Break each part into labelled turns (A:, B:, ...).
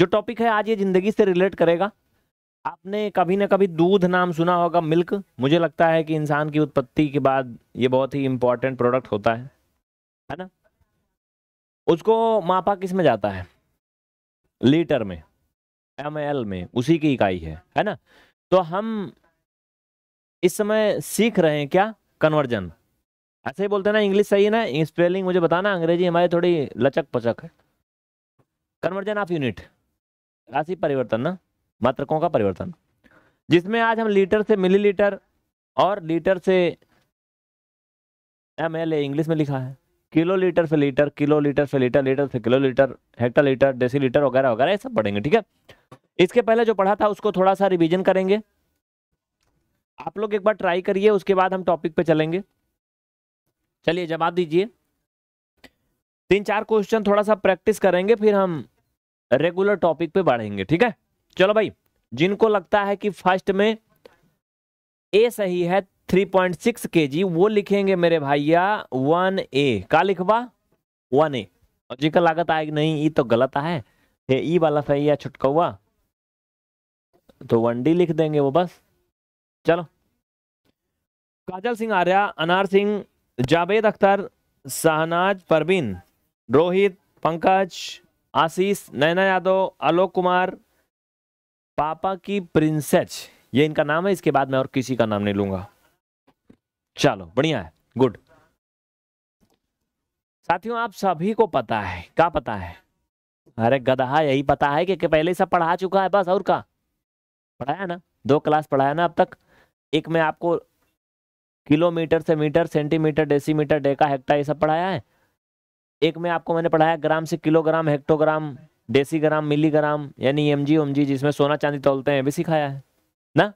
A: जो टॉपिक है आज ये ज़िंदगी से रिलेट करेगा आपने कभी ना कभी दूध नाम सुना होगा मिल्क मुझे लगता है कि इंसान की उत्पत्ति के बाद ये बहुत ही इंपॉर्टेंट प्रोडक्ट होता है है ना उसको मापा किस में जाता है लीटर में एम एल में उसी की इकाई है है ना तो हम इस समय सीख रहे हैं क्या कन्वर्जन ऐसे ही बोलते हैं ना इंग्लिश सही है ना स्पेलिंग मुझे बताना अंग्रेजी हमारी थोड़ी लचक पचक है कन्वर्जन ऑफ यूनिट राशि परिवर्तन ना मात्रकों का परिवर्तन जिसमें आज हम लीटर से मिलीलीटर और लीटर से एम एल इंग्लिश में लिखा है किलो लीटर से लीटर किलो लीटर से लीटर लीटर से kilo litre hecto litre deci litre वगैरह वगैरह ये सब पढ़ेंगे ठीक है इसके पहले जो पढ़ा था उसको थोड़ा सा रिविजन करेंगे आप लोग एक बार ट्राई करिए उसके बाद हम टॉपिक पे चलेंगे चलिए जवाब दीजिए तीन चार क्वेश्चन थोड़ा सा प्रैक्टिस करेंगे फिर हम रेगुलर टॉपिक पे बढ़ेंगे ठीक है चलो भाई जिनको लगता है कि फर्स्ट में ए सही है 3.6 पॉइंट वो लिखेंगे मेरे भैया वन ए का लिखवा वन ए जिनका लागत आए नहीं ये तो गलत है ई वाला सही है हुआ तो वन डी लिख देंगे वो बस चलो काजल सिंह आर्या अनार सिंह जावेद अख्तर शाहनाज परवीन रोहित पंकज आशीष नैना यादव आलोक कुमार पापा की प्रिंसेस ये इनका नाम है इसके बाद मैं और किसी का नाम नहीं लूंगा चलो बढ़िया है गुड साथियों आप सभी को पता है क्या पता है अरे गदहा यही पता है कि, कि पहले सब पढ़ा चुका है बस और का पढ़ाया ना दो क्लास पढ़ाया ना अब तक एक में आपको किलोमीटर से metre centimetre decimetre deca hecto ये सब पढ़ाया है एक में आपको मैंने पढ़ाया ग्राम से किलोग्राम हेक्टोग्राम डेसीग्राम मिलीग्राम यानी एम जी ओम जिसमें सोना चांदी तोलते हैं भी सिखाया है ना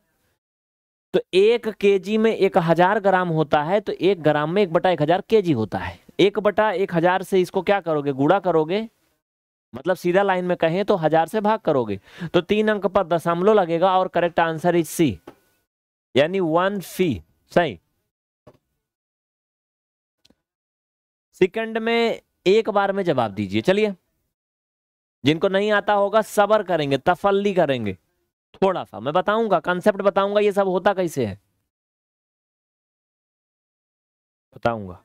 A: तो एक जी में एक हजार ग्राम होता है तो एक ग्राम में एक बटा एक हजार के होता है एक बटा एक हजार से इसको क्या करोगे गुड़ा करोगे मतलब सीधा लाइन में कहें तो हजार से भाग करोगे तो तीन अंक पर दशमलव लगेगा और करेक्ट आंसर इज सी यानी वन फी सही सेकंड में एक बार में जवाब दीजिए चलिए जिनको नहीं आता होगा सबर करेंगे तफल्ली करेंगे थोड़ा सा मैं बताऊंगा कंसेप्ट बताऊंगा ये सब होता कैसे है बताऊंगा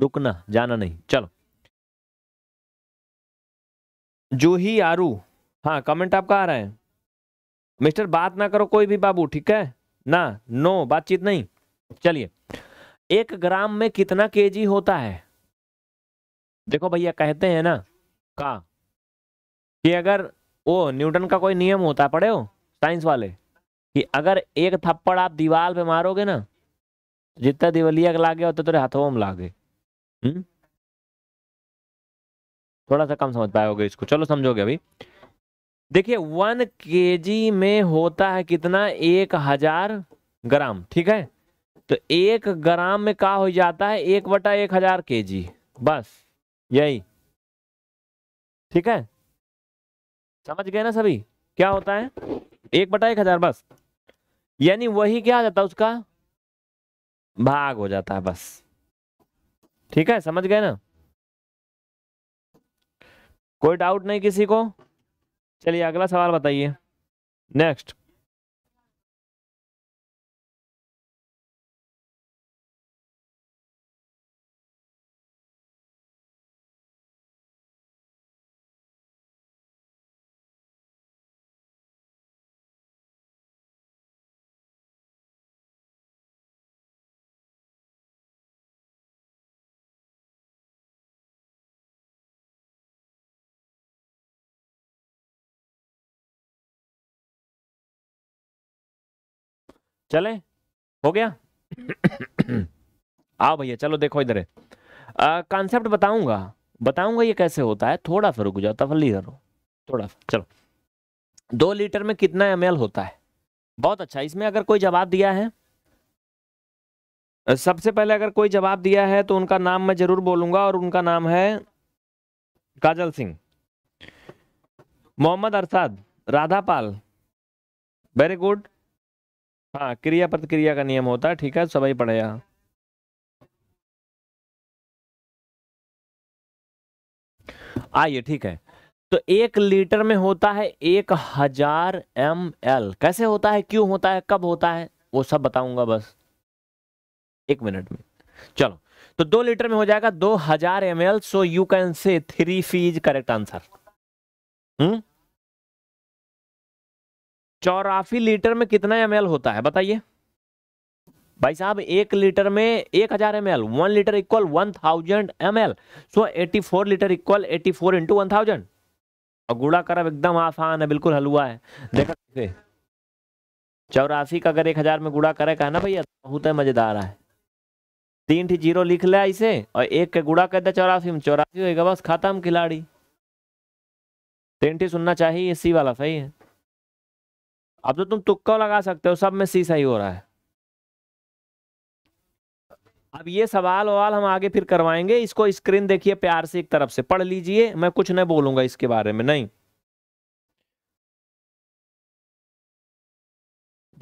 A: रुकना जाना नहीं चलो जूही आरू हाँ कमेंट आपका आ रहा है मिस्टर बात ना करो कोई भी बाबू ठीक है ना नो बातचीत नहीं चलिए एक ग्राम में कितना केजी होता है देखो भैया कहते हैं ना का कि अगर वो न्यूटन का कोई नियम होता है पढ़े हो साइंस वाले कि अगर एक थप्पड़ आप दीवार पे मारोगे ना जितना दिवलिया का लागे उतना तेरे हाथों में लागे हम्म? थोड़ा सा कम समझ पाओगे इसको चलो समझोगे अभी देखिए वन के में होता है कितना एक हजार ग्राम ठीक है तो एक ग्राम में का हो जाता है एक बटा एक हजार के बस यही ठीक है समझ गए ना सभी क्या होता है एक बटा एक हजार बस यानी वही क्या आ जाता है उसका भाग हो जाता है बस ठीक है समझ गए ना कोई डाउट नहीं किसी को
B: चलिए अगला सवाल बताइए नेक्स्ट चले हो गया
A: आओ भैया चलो देखो इधर कॉन्सेप्ट बताऊंगा बताऊंगा ये कैसे होता है थोड़ा सा रुक जाओ तफली करो थोड़ा सा चलो दो लीटर में कितना एम होता है बहुत अच्छा इसमें अगर कोई जवाब दिया है सबसे पहले अगर कोई जवाब दिया है तो उनका नाम मैं जरूर बोलूंगा और उनका नाम है काजल सिंह मोहम्मद अरसाद राधापाल वेरी गुड हाँ क्रिया प्रतिक्रिया का नियम होता है ठीक है सब पढ़े पढ़ेगा आइए ठीक है तो एक लीटर में होता है एक हजार एम एल कैसे होता है क्यों होता है कब होता है वो सब बताऊंगा बस एक मिनट में चलो तो दो लीटर में हो जाएगा दो हजार M L so you can say three fees correct answer hmm चौरासी लीटर में कितना एम होता है बताइए भाई साहब एक लीटर में एक हजार M L one litre equal one thousand M L so eighty four litre equal eighty four into one thousand और गुड़ा करब एकदम आसान है बिल्कुल हलवा है देखा कैसे चौरासी का अगर एक हजार में गुड़ा करे का है ना भैया बहुत है मजेदार है तीन ठी जीरो लिख ले इसे और एक के गुड़ा कर दे चौरासी में चौरासी होगा बस खाता हम खिलाड़ी तीन ठी सुनना चाहिए इसी वाला सही है अब तो तुम तुक्का लगा सकते हो सब में सी सही हो रहा है अब ये सवाल ववाल हम आगे फिर करवाएंगे इसको स्क्रीन देखिए प्यार से एक तरफ से पढ़ लीजिए मैं कुछ नहीं बोलूंगा इसके बारे में नहीं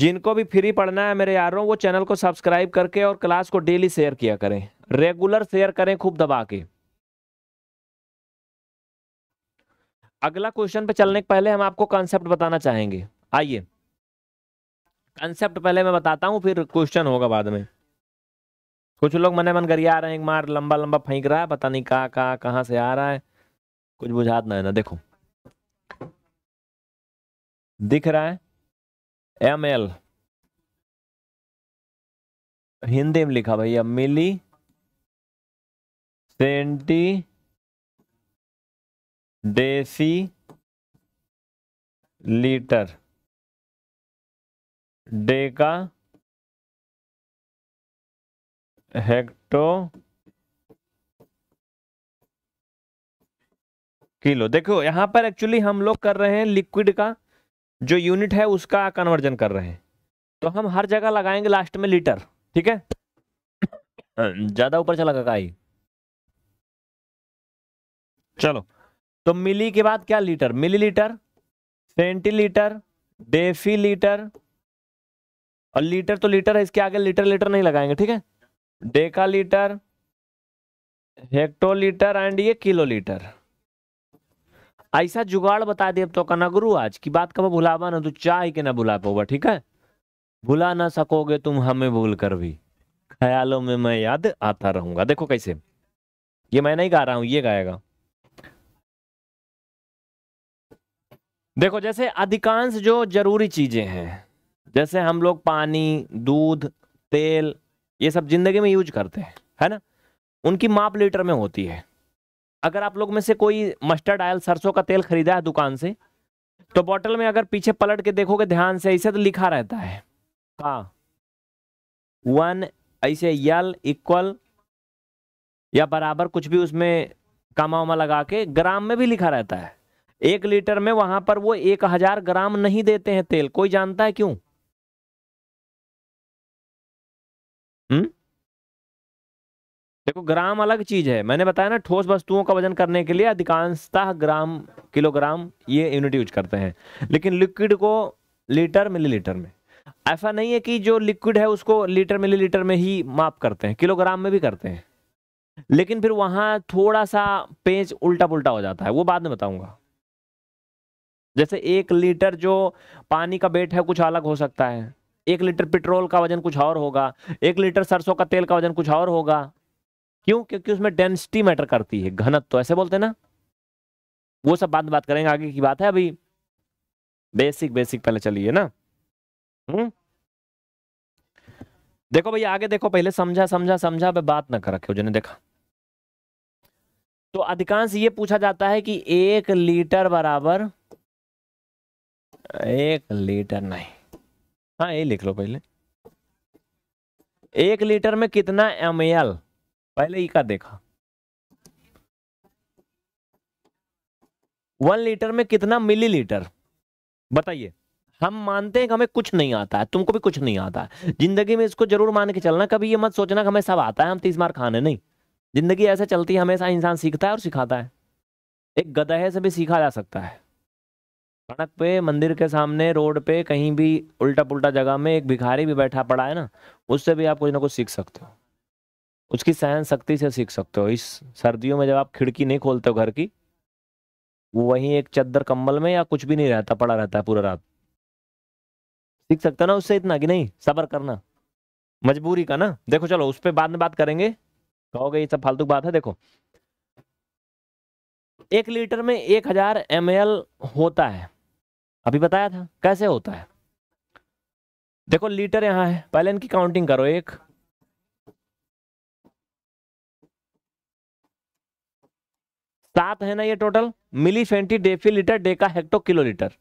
A: जिनको भी फ्री पढ़ना है मेरे यारों वो चैनल को सब्सक्राइब करके और क्लास को डेली शेयर किया करें रेगुलर शेयर करें खूब दबा के अगला क्वेश्चन पे चलने के पहले हम आपको कॉन्सेप्ट बताना चाहेंगे आइए कंसेप्ट पहले मैं बताता हूँ फिर क्वेश्चन होगा बाद में कुछ लोग मने मन गरिया रहे हैं एक मार लंबा लंबा फेंक रहा है पता नहीं कहाँ कहाँ कहाँ से आ रहा है कुछ बुझात ना है ना देखो दिख रहा है एम एल
B: हिंदी में लिखा भैया milli centi deci litre deca hecto
A: kilo देखो यहां पर एक्चुअली हम लोग कर रहे हैं लिक्विड का जो यूनिट है उसका कन्वर्जन कर रहे हैं तो हम हर जगह लगाएंगे लास्ट में लीटर ठीक है ज्यादा ऊपर चला गया आई चलो तो मिली के बाद क्या litre millilitre centilitre deci litre और लीटर तो लीटर है इसके आगे लीटर लीटर नहीं लगाएंगे ठीक है डेका लीटर हेक्टोलीटर एंड ये किलो लीटर ऐसा जुगाड़ बता दिए अब तो कना गुरु आज की बात कब भुलावा ना तू चाय के ना भुला पोगा ठीक है भुला ना सकोगे तुम हमें भूल कर भी ख्यालों में मैं याद आता रहूंगा देखो कैसे ये मैं नहीं गा रहा हूं ये गाएगा देखो जैसे अधिकांश जो जरूरी चीजें हैं जैसे हम लोग पानी दूध तेल ये सब जिंदगी में यूज करते हैं है ना उनकी माप लीटर में होती है अगर आप लोग में से कोई मस्टर्ड ऑयल सरसों का तेल खरीदा है दुकान से तो बॉटल में अगर पीछे पलट के देखोगे ध्यान से ऐसे तो लिखा रहता है का वन ऐसे यल इक्वल या बराबर कुछ भी उसमें कामा वामा लगा के ग्राम में भी लिखा रहता है एक लीटर में वहां पर वो एक हजार ग्राम नहीं देते हैं तेल कोई जानता है क्यों हम्म देखो ग्राम अलग चीज है मैंने बताया ना ठोस वस्तुओं का वजन करने के लिए अधिकांशतः ग्राम किलोग्राम ये यूनिट यूज करते हैं लेकिन लिक्विड को लीटर मिलीलीटर में ऐसा नहीं है कि जो लिक्विड है उसको लीटर मिलीलीटर में ही माप करते हैं किलोग्राम में भी करते हैं लेकिन फिर वहां थोड़ा सा पेज उल्टा पुल्टा हो जाता है वो बाद में बताऊंगा जैसे एक लीटर जो पानी का बेट है कुछ अलग हो सकता है एक लीटर पेट्रोल का वजन कुछ और होगा एक लीटर सरसों का तेल का वजन कुछ और होगा क्यों क्योंकि उसमें डेंसिटी मैटर करती है घनत्व तो ऐसे बोलते ना वो सब बात बात करेंगे आगे की बात है अभी बेसिक बेसिक पहले चलिए ना हुँ? हम्म। देखो भैया आगे देखो पहले समझा समझा समझा पे बात ना कर रखे जिन्हें देखा तो अधिकांश ये पूछा जाता है कि एक लीटर बराबर एक लीटर नहीं हाँ ये लिख लो पहले एक लीटर में कितना एम पहले ई का देखा वन लीटर में कितना मिलीलीटर बताइए हम मानते हैं कि हमें कुछ नहीं आता है तुमको भी कुछ नहीं आता है जिंदगी में इसको जरूर मान के चलना कभी ये मत सोचना कि हमें सब आता है हम तीस मार खाने नहीं जिंदगी ऐसे चलती है हमेशा इंसान सीखता है और सिखाता है एक गदहे से भी सीखा जा सकता है सड़क पे मंदिर के सामने रोड पे कहीं भी उल्टा पुल्टा जगह में एक भिखारी भी बैठा पड़ा है ना उससे भी आप कुछ ना कुछ सीख सकते हो उसकी सहन शक्ति से सीख सकते हो इस सर्दियों में जब आप खिड़की नहीं खोलते हो घर की वो वहीं एक चद्दर कंबल में या कुछ भी नहीं रहता पड़ा रहता है पूरा रात सीख सकते हो ना उससे इतना कि नहीं सबर करना मजबूरी का ना देखो चलो उस पर बाद में बात करेंगे कहोगे ये सब फालतू बात है देखो एक लीटर में एक हजार एम होता है अभी बताया था कैसे होता है देखो लीटर यहां है पहले इनकी काउंटिंग करो एक सात है ना ये total milli centi deci litre deca hecto kilo litre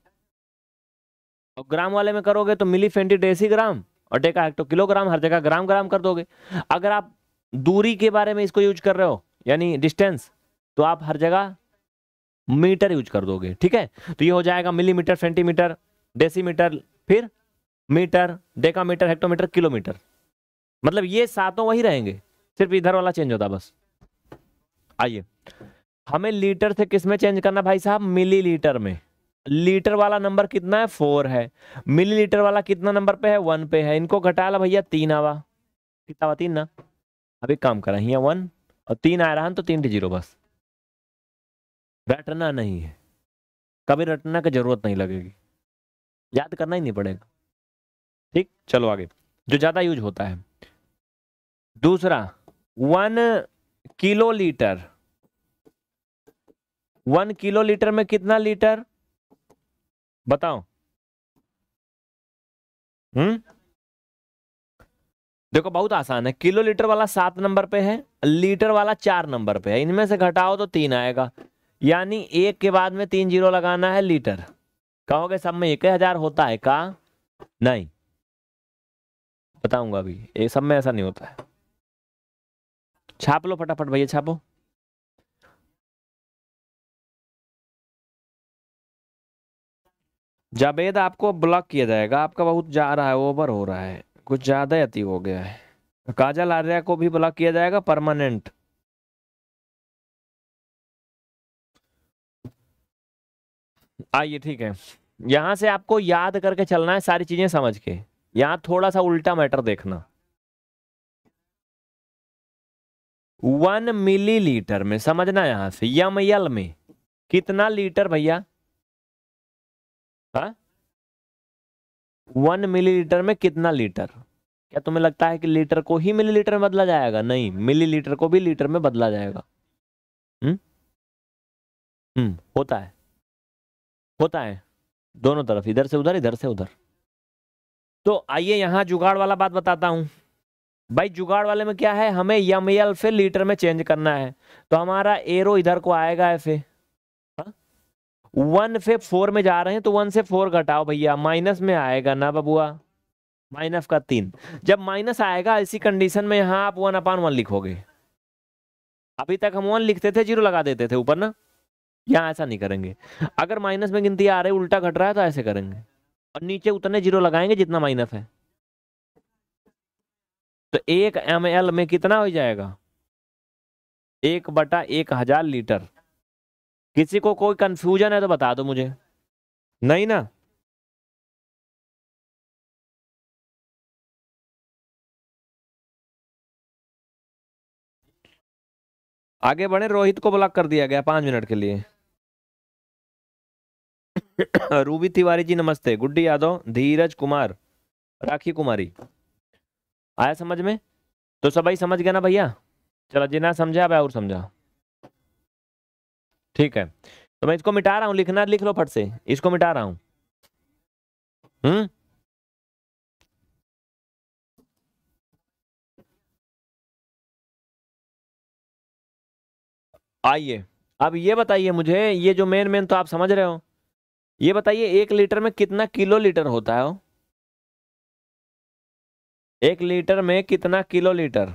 A: और ग्राम वाले में करोगे तो मिली फेंटी डेसी ग्राम और डेका हेक्टो किलोग्राम हर जगह ग्राम ग्राम कर दोगे अगर आप दूरी के बारे में इसको यूज कर रहे हो यानी डिस्टेंस तो आप हर जगह मीटर यूज कर दोगे ठीक है तो ये हो जाएगा मिलीमीटर सेंटीमीटर डेसीमीटर फिर मीटर डेकामीटर हेक्टोमीटर किलोमीटर मतलब ये सातों वही रहेंगे सिर्फ इधर वाला चेंज होता बस आइए हमें लीटर से किस में चेंज करना भाई साहब मिलीलीटर में लीटर वाला नंबर कितना है फोर है मिलीलीटर वाला कितना नंबर पे है वन पे है इनको घटा ला भैया तीन आवा कितना तीन ना अभी काम करा यहाँ वन और तीन आ रहा है तो तीन टी जीरो बस रटना नहीं है कभी रटना की जरूरत नहीं लगेगी याद करना ही नहीं पड़ेगा ठीक चलो आगे जो ज्यादा यूज होता है दूसरा one kilo litre one kilo litre में कितना लीटर बताओ हम्म देखो बहुत आसान है किलो लीटर वाला सात नंबर पे है लीटर वाला चार नंबर पे है इनमें से घटाओ तो तीन आएगा यानी एक के बाद में तीन जीरो लगाना है लीटर कहोगे सब में एक हजार होता है का नहीं बताऊंगा अभी ये सब में ऐसा नहीं होता है छाप लो फटाफट भैया छापो जावेद आपको ब्लॉक किया जाएगा आपका बहुत जा रहा है ओवर हो रहा है कुछ ज़्यादा अति हो गया है काजल आर्या को भी ब्लॉक किया जाएगा परमानेंट आइए ठीक है यहाँ से आपको याद करके चलना है सारी चीजें समझ के यहाँ थोड़ा सा उल्टा मैटर देखना वन मिलीलीटर में समझना यहां से यम यल में कितना लीटर भैया हाँ? वन मिलीलीटर में कितना लीटर क्या तुम्हें लगता है कि लीटर को ही मिलीलीटर में बदला जाएगा नहीं मिलीलीटर को भी लीटर में बदला जाएगा हम्म हम्म होता है होता है दोनों तरफ इधर से उधर इधर से उधर तो आइए यहाँ जुगाड़ वाला बात बताता हूँ भाई जुगाड़ वाले में क्या है हमें यम एल फिर लीटर में चेंज करना है तो हमारा एरो इधर को आएगा ऐसे हाँ? वन फे फोर में जा रहे हैं तो वन से फोर घटाओ भैया माइनस में आएगा ना बबुआ माइनस का तीन जब माइनस आएगा इसी कंडीशन में यहाँ आप वन अपान वन लिखोगे अभी तक हम वन लिखते थे जीरो लगा देते थे ऊपर ना यहाँ ऐसा नहीं करेंगे अगर माइनस में गिनती आ रही उल्टा घट रहा है तो ऐसे करेंगे और नीचे उतने जीरो लगाएंगे जितना माइनस है तो एक एम एल में कितना हो जाएगा एक बटा एक हजार लीटर किसी को कोई कंफ्यूजन है तो बता दो मुझे
B: नहीं ना आगे बढ़े
A: रोहित को ब्लॉक कर दिया गया पांच मिनट के लिए रूबी तिवारी जी नमस्ते गुड्डी यादव धीरज कुमार राखी कुमारी आया समझ में तो सबाई समझ गया ना भैया चलो जिना समझा भाई और समझा ठीक है तो मैं इसको मिटा रहा हूँ लिखना लिख लो फट से इसको मिटा रहा हूँ हम्म आइए अब ये बताइए मुझे ये जो मेन मेन तो आप समझ रहे हो ये बताइए एक लीटर में कितना किलो लीटर होता है एक
B: लीटर में कितना किलो लीटर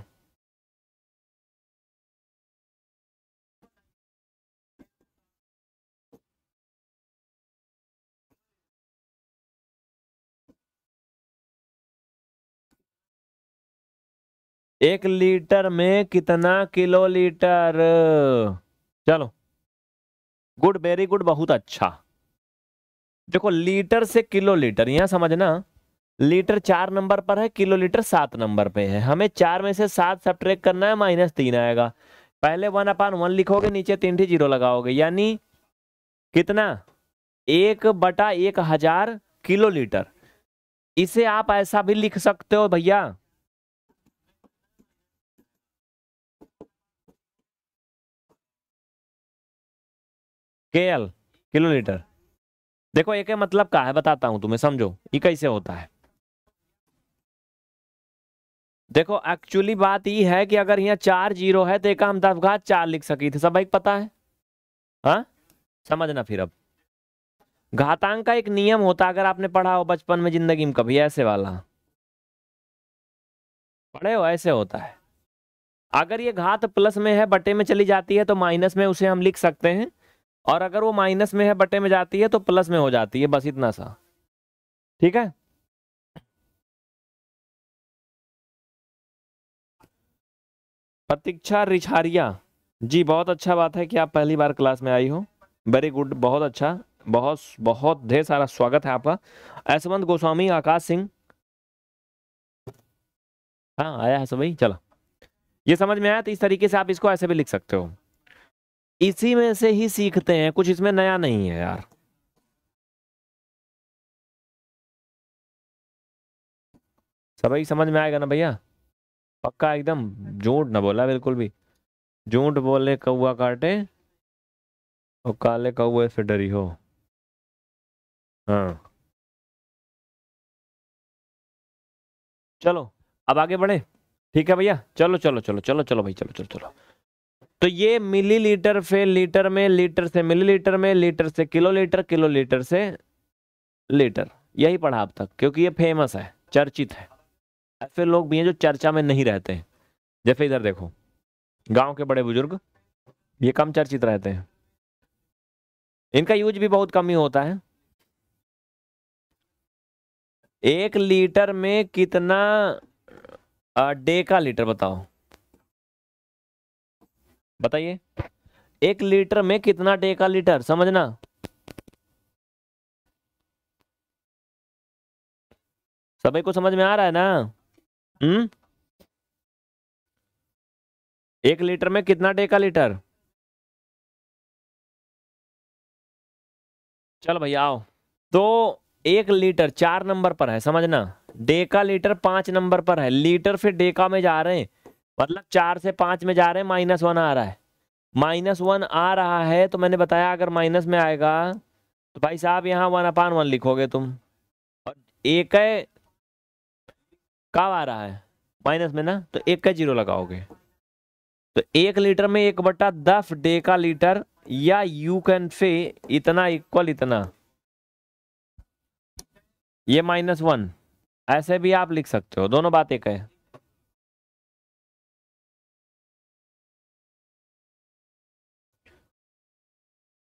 A: एक लीटर में कितना किलो लीटर चलो गुड वेरी गुड बहुत अच्छा देखो लीटर से किलो लीटर यहां समझना लीटर चार नंबर पर है किलो लीटर सात नंबर पे है हमें चार में से सात सब ट्रेक करना है माइनस तीन आएगा पहले वन अपान वन लिखोगे नीचे तीन ठीक जीरो लगाओगे यानी कितना एक बटा एक हजार किलो लीटर इसे आप ऐसा भी लिख सकते हो भैया के किलो लीटर देखो एक मतलब का है बताता हूं तुम्हें समझो ये कैसे होता है देखो एक्चुअली बात ये है कि अगर यहाँ चार जीरो है तो एक हम दस घात चार लिख सकी थी सब एक पता है हा? समझना फिर अब घातांक का एक नियम होता है अगर आपने पढ़ा हो बचपन में जिंदगी में कभी ऐसे वाला पढ़े हो ऐसे होता है अगर ये घात प्लस में है बटे में चली जाती है तो माइनस में उसे हम लिख सकते हैं और अगर वो माइनस में है बटे में जाती है तो प्लस में हो जाती है बस इतना सा ठीक है प्रतीक्षा रिछारिया जी बहुत अच्छा बात है कि आप पहली बार क्लास में आई हो वेरी गुड बहुत अच्छा बहुत बहुत ढेर सारा स्वागत है आपका ऐसवंत गोस्वामी आकाश सिंह हाँ आया है सब चलो ये समझ में आया तो इस तरीके से आप इसको ऐसे भी लिख सकते हो इसी में से ही सीखते हैं कुछ इसमें नया नहीं है यार सभी समझ में आएगा ना भैया पक्का एकदम झूठ ना बोला बिल्कुल भी झूठ बोले कौआ काटे और काले कौए से डरी हो हाँ चलो अब आगे बढ़े ठीक है भैया चलो चलो चलो चलो चलो भाई चलो चलो चलो तो ये मिलीलीटर से लीटर में लीटर से मिलीलीटर में लीटर से किलो लीटर किलो लीटर से लीटर यही पढ़ा अब तक क्योंकि ये फेमस है चर्चित है ऐसे लोग भी हैं जो चर्चा में नहीं रहते हैं जैसे इधर देखो गांव के बड़े बुजुर्ग ये कम चर्चित रहते हैं इनका यूज भी बहुत कम ही होता है एक लीटर में कितना डे का लीटर बताओ बताइए एक लीटर में कितना टेका लीटर समझना सभी को समझ में आ रहा है ना हम्म एक लीटर में कितना टेका लीटर चल भैया आओ तो एक लीटर चार नंबर पर है समझना डेका लीटर पांच नंबर पर है लीटर फिर डेका में जा रहे हैं मतलब चार से पाँच में जा रहे हैं माइनस वन आ रहा है माइनस वन आ रहा है तो मैंने बताया अगर माइनस में आएगा तो भाई साहब यहाँ वन अपान वन लिखोगे तुम और एक है कब आ रहा है माइनस में ना तो एक का जीरो लगाओगे तो एक लीटर में एक बट्टा दस डे का लीटर या यू कैन से इतना इक्वल इतना ये माइनस वन ऐसे भी आप लिख सकते हो दोनों बात एक है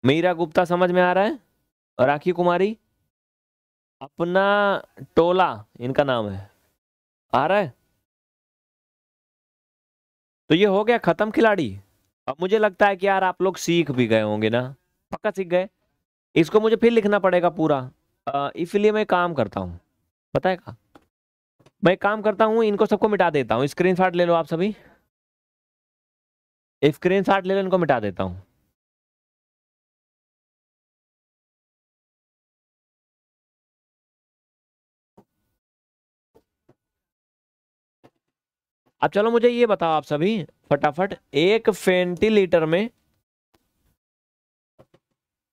A: मीरा गुप्ता समझ में आ रहा है राखी कुमारी अपना टोला इनका नाम है आ रहा है तो ये हो गया खत्म खिलाड़ी अब मुझे लगता है कि यार आप लोग सीख भी गए होंगे ना पक्का सीख गए इसको मुझे फिर लिखना पड़ेगा पूरा इसलिए मैं काम करता हूँ पता है का मैं काम करता हूँ इनको सबको मिटा देता हूँ स्क्रीन ले लो आप सभी स्क्रीन ले लो इनको मिटा देता हूँ अब चलो मुझे ये बताओ आप सभी फटाफट एक फेंटी लीटर में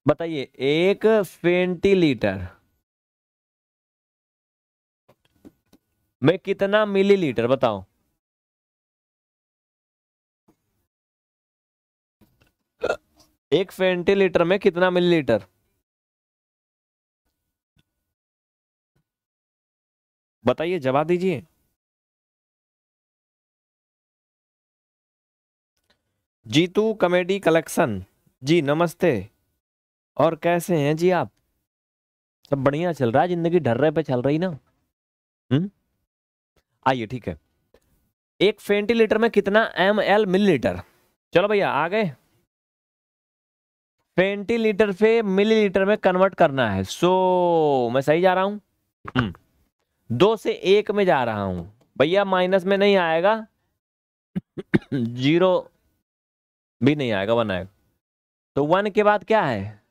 A: बताइए एक फेंटी लीटर में कितना मिलीलीटर
B: बताओ एक फेंटी लीटर में कितना मिलीलीटर बताइए जवाब दीजिए जीतू कॉमेडी
A: कलेक्शन जी नमस्ते और कैसे हैं जी आप सब बढ़िया चल रहा है जिंदगी ढर्रे पे चल रही ना हम्म आइए ठीक है एक फेंटिलीटर में कितना एम एल मिलीलीटर चलो भैया आ गए फेंटिलीटर पे मिलीलीटर में कन्वर्ट करना है सो मैं सही जा रहा हूँ हम्म। दो से एक में जा रहा हूँ भैया माइनस में नहीं आएगा जीरो भी नहीं आएगा वन आएगा तो वन के बाद क्या है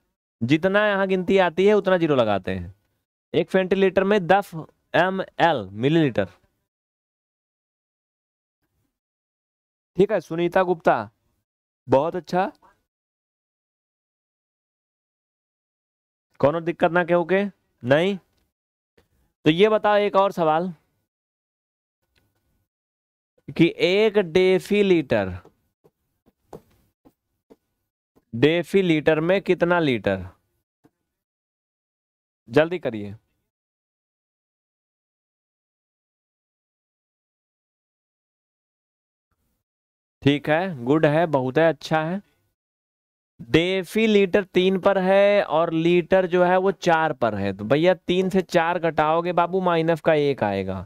A: जितना यहाँ गिनती आती है उतना जीरो लगाते हैं एक वेंटिलेटर में दस एम एल मिलीलीटर ठीक है सुनीता गुप्ता बहुत अच्छा
B: कौन दिक्कत ना क्यों के
A: नहीं तो ये बताओ एक और सवाल कि एक डेफी लीटर डेफी लीटर में कितना लीटर जल्दी करिए ठीक है गुड है बहुत है अच्छा है डेफी लीटर तीन पर है और लीटर जो है वो चार पर है तो भैया तीन से चार घटाओगे बाबू माइनस का एक आएगा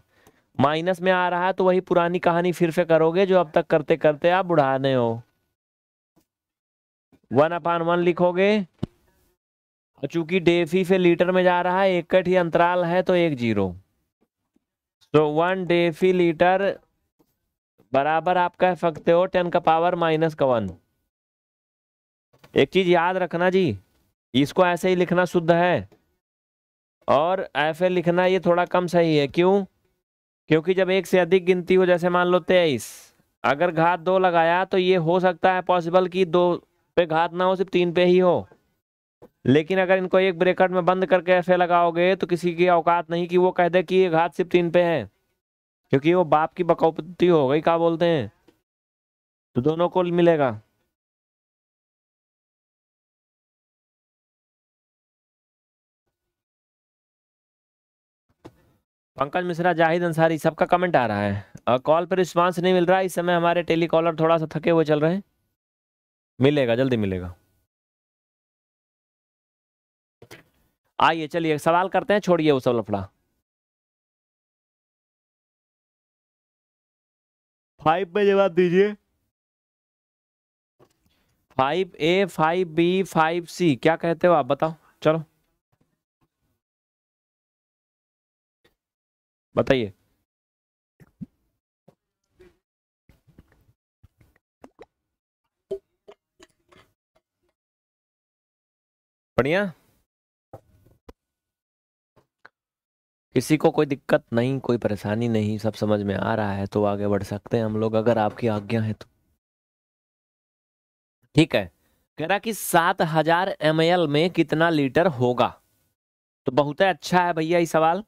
A: माइनस में आ रहा है तो वही पुरानी कहानी फिर से करोगे जो अब तक करते करते आप बुढ़ाने हो वन अपान वन लिखोगे और चूंकि डेफी से लीटर में जा रहा है कट ही अंतराल है तो एक zero so one deci litre बराबर आप कह सकते हो टेन का पावर माइनस का वन एक चीज याद रखना जी इसको ऐसे ही लिखना शुद्ध है और ऐसे लिखना ये थोड़ा कम सही है क्यों क्योंकि जब एक से अधिक गिनती हो जैसे मान लो तेईस अगर घात दो लगाया तो ये हो सकता है पॉसिबल कि दो पे घात ना हो सिर्फ तीन पे ही हो लेकिन अगर इनको एक ब्रेकट में बंद करके ऐसे लगाओगे तो किसी की औकात नहीं कि वो कह दे कि ये घात सिर्फ तीन पे है क्योंकि वो बाप की बकौपती हो गई क्या बोलते हैं तो दोनों को मिलेगा पंकज मिश्रा जाहिद अंसारी सबका कमेंट आ रहा है कॉल पर रिस्पांस नहीं मिल रहा है इस समय हमारे टेली कॉलर थोड़ा सा थके हुए चल रहे हैं मिलेगा जल्दी मिलेगा आइए चलिए सवाल
B: करते हैं छोड़िए वो सब लफड़ा
A: फाइव पे जवाब दीजिए five A five B five C क्या कहते हो आप बताओ चलो बताइए बढ़िया किसी को कोई दिक्कत नहीं कोई परेशानी नहीं सब समझ में आ रहा है तो आगे बढ़ सकते हैं हम लोग अगर आपकी आज्ञा है तो ठीक है कह रहा कि सात हजार एम में कितना लीटर होगा तो बहुत अच्छा है भैया ये सवाल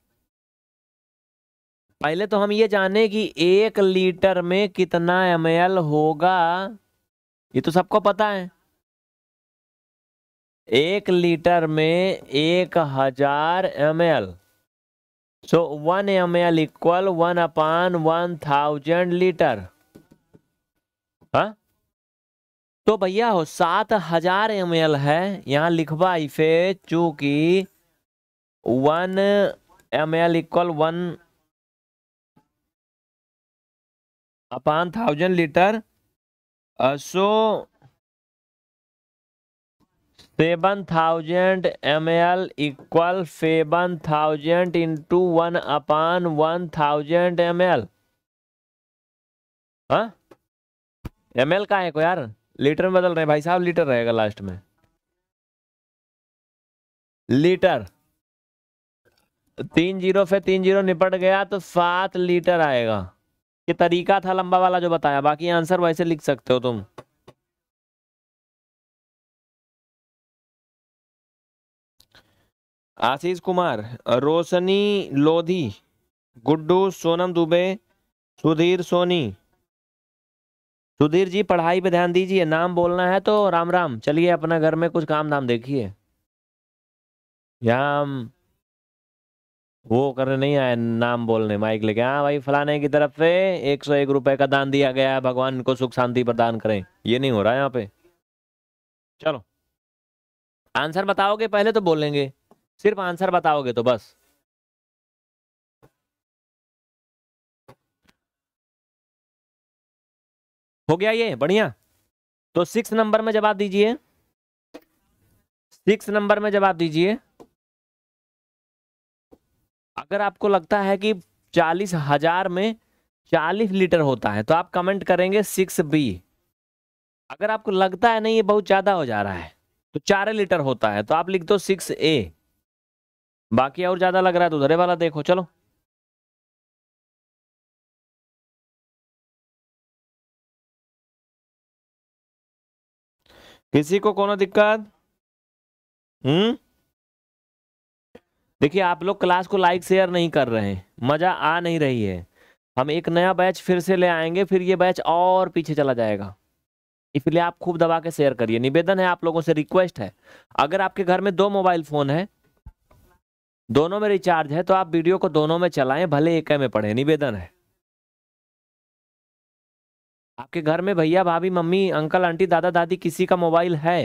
A: पहले तो हम ये जाने कि एक लीटर में कितना एम होगा ये तो सबको पता है एक लीटर में एक हजार M L so one M L equal one अपान वन थाउजेंड लीटर हाँ तो भैया हो सात हजार एम एल है यहाँ लिखवा इसे चूंकि one M L equal one upon thousand litre so seven thousand M L equal seven thousand into one अपान one thousand M L M L का है को यार लीटर में बदल रहे हैं भाई साहब लीटर रहेगा लास्ट में लीटर तीन जीरो से तीन जीरो निपट गया तो सात लीटर आएगा ये तरीका था लंबा वाला जो बताया बाकी आंसर वैसे लिख सकते हो तुम आशीष कुमार रोशनी लोधी गुड्डू सोनम दुबे सुधीर सोनी सुधीर जी पढ़ाई पे ध्यान दीजिए नाम बोलना है तो राम राम चलिए अपना घर में कुछ काम दाम देखिए यहाँ वो करने नहीं आए नाम बोलने माइक लेके हाँ भाई फलाने की तरफ से एक सौ एक रुपए का दान दिया गया है भगवान को सुख शांति प्रदान करें ये नहीं हो रहा है यहाँ पे चलो आंसर बताओगे पहले तो बोलेंगे सिर्फ आंसर बताओगे तो बस हो गया ये बढ़िया तो सिक्स नंबर में जवाब दीजिए सिक्स नंबर में जवाब दीजिए अगर आपको लगता है कि चालीस हजार में चालीस लीटर होता है तो आप कमेंट करेंगे सिक्स बी अगर आपको लगता है नहीं ये बहुत ज्यादा हो जा रहा है तो चार लीटर होता है तो आप लिख दो सिक्स ए बाकी और ज़्यादा लग रहा है तो उधरे वाला देखो चलो किसी को कोनो दिक्कत हम्म देखिए आप लोग क्लास को लाइक शेयर नहीं कर रहे हैं मज़ा आ नहीं रही है हम एक नया बैच फिर से ले आएंगे फिर ये बैच और पीछे चला जाएगा इसलिए आप खूब दबा के शेयर करिए निवेदन है आप लोगों से रिक्वेस्ट है अगर आपके घर में दो मोबाइल फ़ोन है दोनों में रिचार्ज है तो आप वीडियो को दोनों में चलाएं भले एक में पढ़े निवेदन है आपके घर में भैया भाभी मम्मी अंकल आंटी दादा दादी किसी का मोबाइल है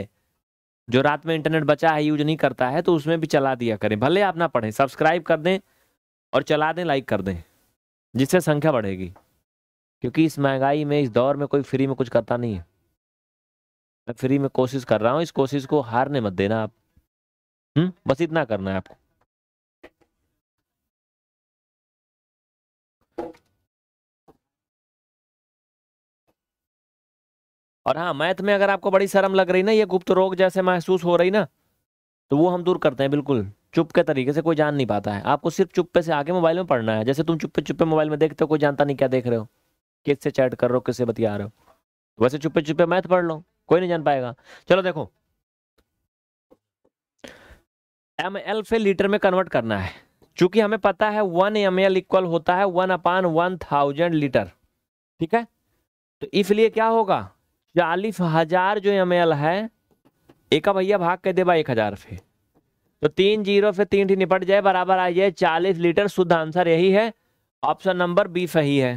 A: जो रात में इंटरनेट बचा है यूज नहीं करता है तो उसमें भी चला दिया करें भले आप ना पढ़ें सब्सक्राइब कर दें और चला दें लाइक कर दें जिससे संख्या बढ़ेगी क्योंकि इस महंगाई में इस दौर में कोई फ्री में कुछ करता नहीं है मैं फ्री में कोशिश कर रहा हूँ इस कोशिश को हारने मत देना आप हुँ? हम्म, बस इतना करना है आपको और हाँ मैथ में अगर आपको बड़ी शर्म लग रही ना ये गुप्त रोग जैसे महसूस हो रही ना तो वो हम दूर करते हैं बिल्कुल चुप के तरीके से कोई जान नहीं पाता है आपको सिर्फ चुप्पे से आके मोबाइल में पढ़ना है जैसे तुम चुप्पे चुप्पे मोबाइल में देखते हो कोई जानता नहीं क्या देख रहे हो किससे चैट कर रहे हो किससे बतिया रहे हो तो वैसे चुप्पे चुप्पे मैथ पढ़ लो कोई नहीं जान पाएगा चलो देखो एम एल से लीटर में कन्वर्ट करना है चूंकि हमें पता है वन एम एल इक्वल होता है वन अपान वन थाउजेंड लीटर ठीक है तो इसलिए क्या होगा चालीस हजार जो एम एल है एक भैया भाग के देबा एक हजार से तो तीन जीरो से तीन ठीक निपट जाए बराबर आ जाए चालीस लीटर शुद्ध आंसर यही है ऑप्शन नंबर बी सही है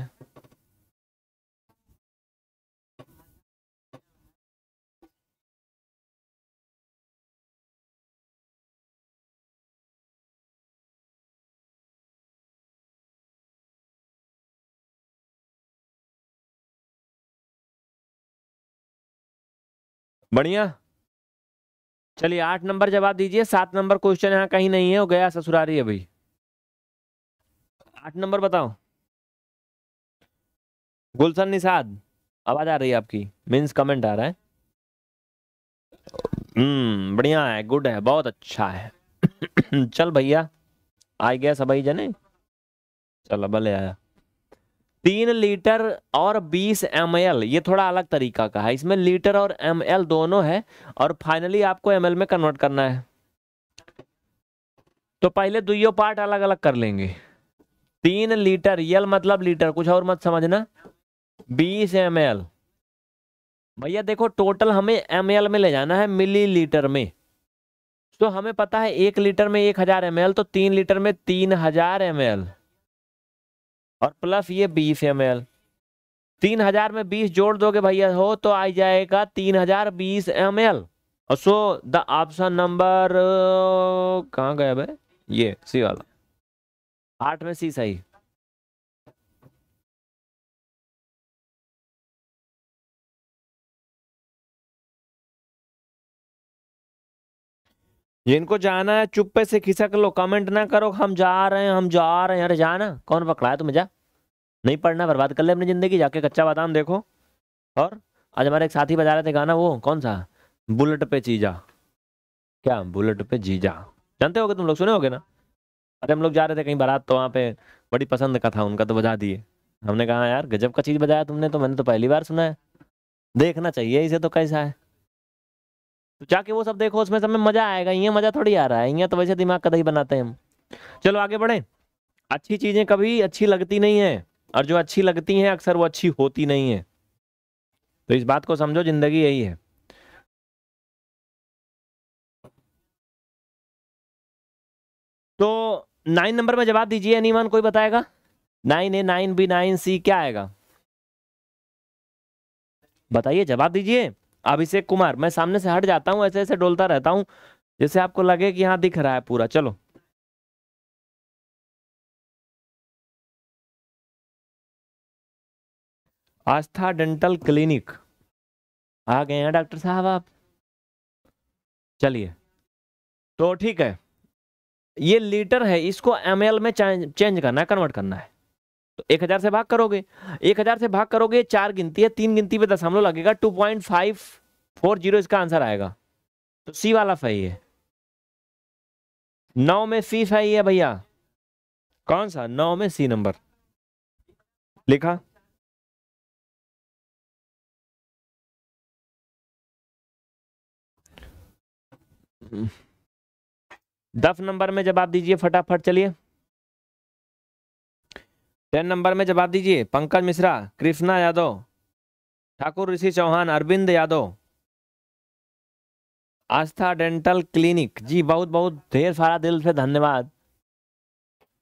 A: बढ़िया चलिए आठ नंबर जवाब दीजिए सात नंबर क्वेश्चन यहाँ कहीं नहीं है वो गया ससुरारी अभी आठ नंबर बताओ गुलशन निषाद आवाज आ रही है आपकी मीन्स कमेंट आ रहा है हम्म बढ़िया है गुड है बहुत अच्छा है चल भैया आई गया सभी जने चलो भले आया तीन लीटर और बीस एम ये थोड़ा अलग तरीका का है इसमें लीटर और एम दोनों है और फाइनली आपको एम में कन्वर्ट करना है तो पहले दुयो पार्ट अलग अलग कर लेंगे तीन लीटर यल मतलब लीटर कुछ और मत समझना बीस एम भैया देखो टोटल हमें एम में ले जाना है मिली लीटर में तो हमें पता है एक लीटर में एक हज़ार एम तो तीन लीटर में तीन हज़ार एम और प्लस ये बीस एम एल तीन हजार में बीस जोड़ दोगे भैया हो तो आ जाएगा तीन हजार बीस M L so the option number कहाँ गए भाई ये सी वाला आठ में सी सही जिनको जाना है चुप्पे से खिसक लो कमेंट ना करो हम जा रहे हैं हम जा रहे हैं अरे जाना कौन पकड़ा है तुम्हें जा नहीं पढ़ना बर्बाद कर ले अपनी ज़िंदगी जाके कच्चा बादाम देखो और आज हमारे एक साथी बजा रहे थे गाना वो कौन सा बुलेट पे चीजा क्या बुलेट पे जीजा जानते हो तुम लोग सुने हो ना अरे हम लोग जा रहे थे कहीं बारात तो वहाँ पे बड़ी पसंद का था उनका तो बजा दिए हमने कहा यार गजब का चीज़ बजाया तुमने तो मैंने तो पहली बार सुना है देखना चाहिए इसे तो कैसा है तो जाके वो सब देखो उसमें सब में मजा आएगा ये मजा थोड़ी आ रहा है ये तो वैसे दिमाग कदई बनाते हैं हम चलो आगे बढ़े अच्छी चीजें कभी अच्छी लगती नहीं है और जो अच्छी लगती हैं अक्सर वो अच्छी होती नहीं है तो इस बात को समझो जिंदगी यही है तो नाइन नंबर में जवाब दीजिए अनिमान कोई बताएगा nine A nine B nine C क्या आएगा बताइए जवाब दीजिए अभिषेक कुमार मैं सामने से हट जाता हूँ ऐसे ऐसे डोलता रहता हूँ जैसे आपको लगे कि यहाँ दिख रहा है पूरा चलो आस्था डेंटल क्लिनिक आ गए हैं डॉक्टर साहब आप चलिए तो ठीक है ये लीटर है इसको एम में चेंज करना है कन्वर्ट करना है तो एक हजार से भाग करोगे एक हजार से भाग करोगे चार गिनती है तीन गिनती पे दशमलव लगेगा two point five four zero इसका आंसर आएगा तो सी वाला सही है नौ में सी सही है भैया कौन सा नौ में सी नंबर लिखा दस नंबर में जवाब दीजिए फटाफट चलिए टेन नंबर में जवाब दीजिए पंकज मिश्रा कृष्णा यादव ठाकुर ऋषि चौहान अरविंद यादव आस्था डेंटल क्लिनिक जी बहुत बहुत ढेर सारा दिल से धन्यवाद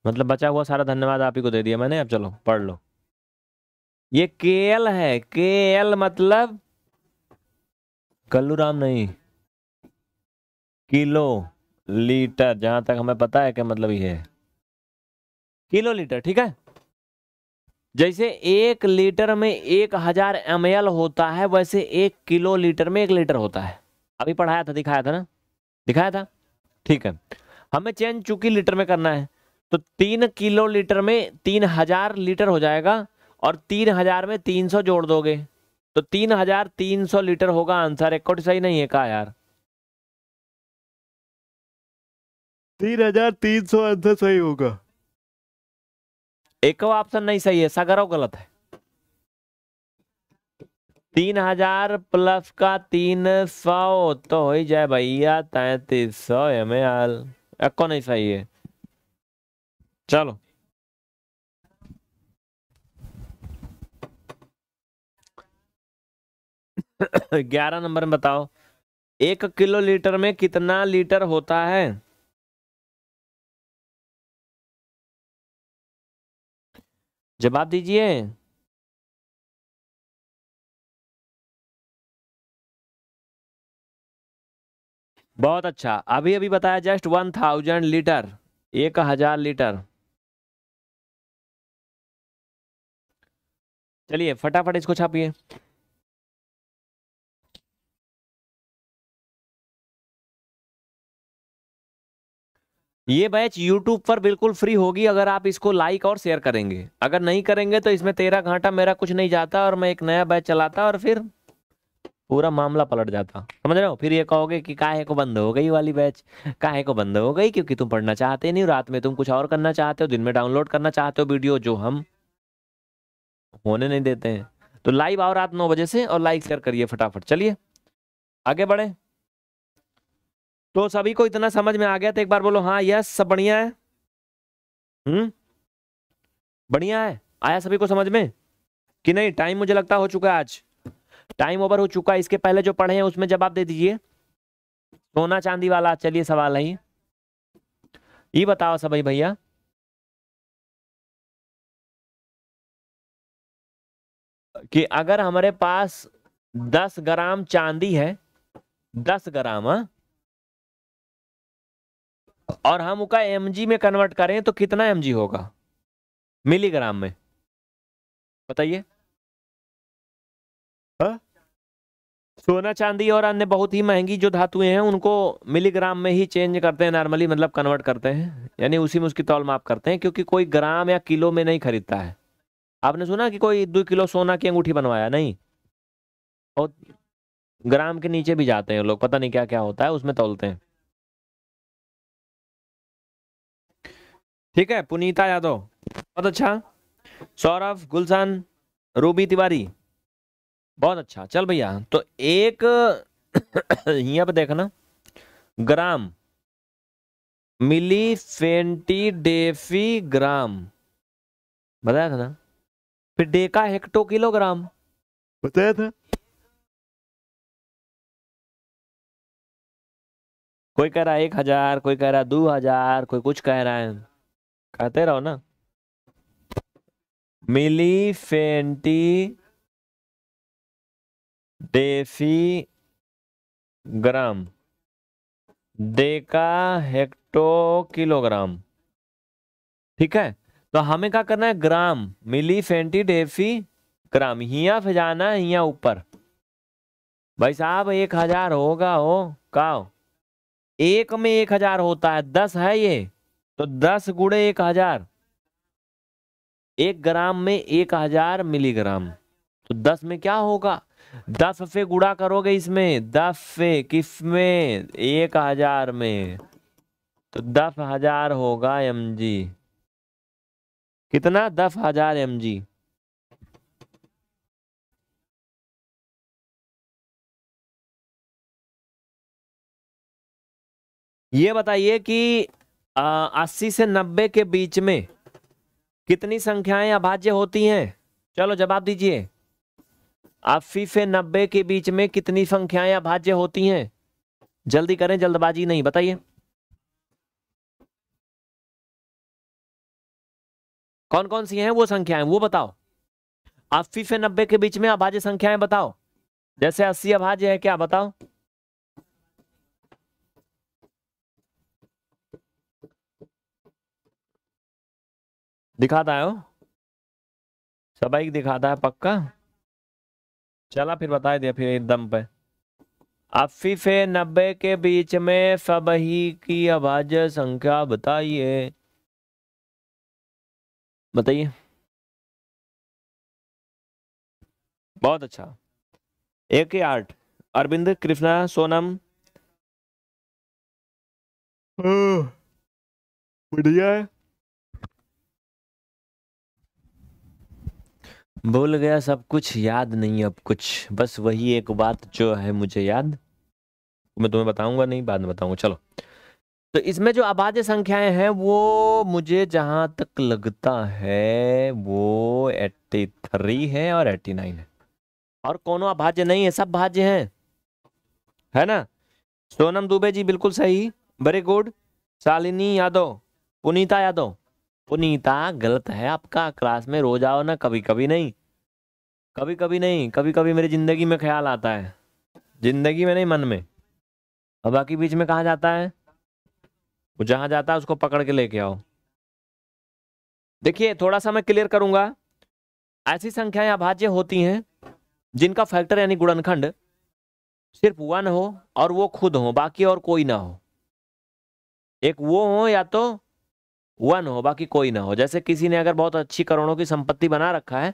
A: मतलब बचा हुआ सारा धन्यवाद आप ही को दे दिया मैंने अब चलो पढ़ लो ये के है के मतलब कल्लू राम नहीं किलो लीटर जहां तक हमें पता है क्या मतलब ये है किलो लीटर ठीक है जैसे एक लीटर में एक हजार एम होता है वैसे एक किलो लीटर में एक लीटर होता है अभी पढ़ाया था दिखाया था ना दिखाया था ठीक है हमें चेंज चूंकि लीटर में करना है तो तीन किलो लीटर में तीन हजार लीटर हो जाएगा और तीन हजार में तीन सौ जोड़ दोगे तो तीन हजार तीन सौ लीटर होगा आंसर एक सही नहीं है कहा यार
B: तीन हजार तीन सौ आंसर
A: सही होगा एक ऑप्शन नहीं सही है सगरों गलत है तीन हजार प्लस का तीन सौ तो हो ही जाए भैया तैतीस सौ एम एल एक नहीं सही है चलो ग्यारह नंबर में बताओ एक किलो लीटर में कितना लीटर होता है
B: जवाब दीजिए
A: बहुत अच्छा अभी अभी बताया जस्ट वन थाउजेंड लीटर एक हजार लीटर
B: चलिए फटाफट इसको छापिए
A: ये बैच यूट्यूब पर बिल्कुल फ्री होगी अगर आप इसको लाइक और शेयर करेंगे अगर नहीं करेंगे तो इसमें तेरह घंटा मेरा कुछ नहीं जाता और मैं एक नया बैच चलाता और फिर पूरा मामला पलट जाता समझ रहे हो फिर ये कहोगे कि काहे को बंद हो गई वाली बैच काहे को बंद हो गई क्योंकि तुम पढ़ना चाहते नहीं रात में तुम कुछ और करना चाहते हो दिन में डाउनलोड करना चाहते हो वीडियो जो हम होने नहीं देते हैं तो लाइव आओ रात नौ बजे से और लाइक शेयर करिए फटाफट चलिए आगे बढ़े तो सभी को इतना समझ में आ गया तो एक बार बोलो हाँ यस सब बढ़िया है हम्म बढ़िया है आया सभी को समझ में कि नहीं टाइम मुझे लगता हो चुका है आज टाइम ओवर हो चुका है इसके पहले जो पढ़े हैं उसमें जवाब दे दीजिए सोना चांदी वाला चलिए सवाल है ये बताओ सभी भैया कि अगर हमारे पास दस ग्राम चांदी है दस ग्राम हा? और हम उसका एम में कन्वर्ट करें तो कितना एम होगा मिलीग्राम में बताइए हाँ? सोना चांदी और अन्य बहुत ही महंगी जो धातुएं हैं उनको मिलीग्राम में ही चेंज करते हैं नॉर्मली मतलब कन्वर्ट करते हैं यानी उसी में उसकी तौल माप करते हैं क्योंकि कोई ग्राम या किलो में नहीं खरीदता है आपने सुना कि कोई दो किलो सोना की अंगूठी बनवाया नहीं और ग्राम के नीचे भी जाते हैं लोग पता नहीं क्या क्या होता है उसमें तोलते हैं ठीक है पुनीता यादव बहुत अच्छा सौरभ गुलशान रूबी तिवारी बहुत अच्छा चल भैया तो एक यहाँ पर देखना ग्राम मिली फेंटी डेफी ग्राम बताया था ना फिर डेका हेक्टो
B: किलोग्राम बताया था
A: कोई कह रहा है एक हजार कोई कह रहा है दो हजार कोई कुछ कह रहा है कहते रहो ना milli centi deci gram deca hecto kilogram ठीक है तो हमें क्या करना है ग्राम मिली फेंटी डेफी ग्राम हिया फिजाना है हिया ऊपर भाई साहब एक हजार होगा हो का एक में एक हजार होता है दस है ये तो दस गुड़े एक हजार एक ग्राम में एक हजार मिलीग्राम तो दस में क्या होगा दस फे गुड़ा करोगे इसमें दस फे किस में एक हजार में तो दस हजार होगा एम जी कितना दस हजार एम जी ये बताइए कि अस्सी से नब्बे के बीच में कितनी संख्याएं अभाज्य होती हैं चलो जवाब दीजिए अस्सी से नब्बे के बीच में कितनी संख्याएं अभाज्य होती हैं जल्दी करें जल्दबाजी नहीं बताइए कौन कौन सी हैं वो संख्याएं वो बताओ अस्सी से नब्बे के बीच में अभाज्य संख्याएं बताओ जैसे अस्सी अभाज्य है क्या बताओ दिखाता है वो सबाई दिखाता है पक्का चला फिर बता दिया फिर एकदम पे से नब्बे के बीच में फबही की आवाज संख्या बताइए बताइए बहुत अच्छा एक ही आठ अरविंद कृष्णा सोनम हाँ, बढ़िया है भूल गया सब कुछ याद नहीं अब कुछ बस वही एक बात जो है मुझे याद मैं तुम्हें बताऊंगा नहीं बाद में बताऊंगा चलो तो इसमें जो आबाद संख्याएं हैं वो मुझे जहां तक लगता है वो एट्टी थ्री है और एट्टी नाइन है और कोनो अभाज्य नहीं है सब भाज्य हैं है ना सोनम दुबे जी बिल्कुल सही वेरी गुड शालिनी यादव पुनीता यादव पुनीता गलत है आपका क्लास में रोज आओ ना कभी कभी नहीं कभी कभी नहीं कभी कभी मेरी ज़िंदगी में ख्याल आता है ज़िंदगी में नहीं मन में और बाकी बीच में कहा जाता है वो जहां जाता है उसको पकड़ के लेके आओ देखिए थोड़ा सा मैं क्लियर करूंगा ऐसी संख्याएं अभाज्य होती हैं जिनका फैक्टर यानी गुणनखंड सिर्फ वन हो और वो खुद हो बाकी और कोई ना हो एक वो हो या तो वन हो बाकी कोई ना हो जैसे किसी ने अगर बहुत अच्छी करोड़ों की संपत्ति बना रखा है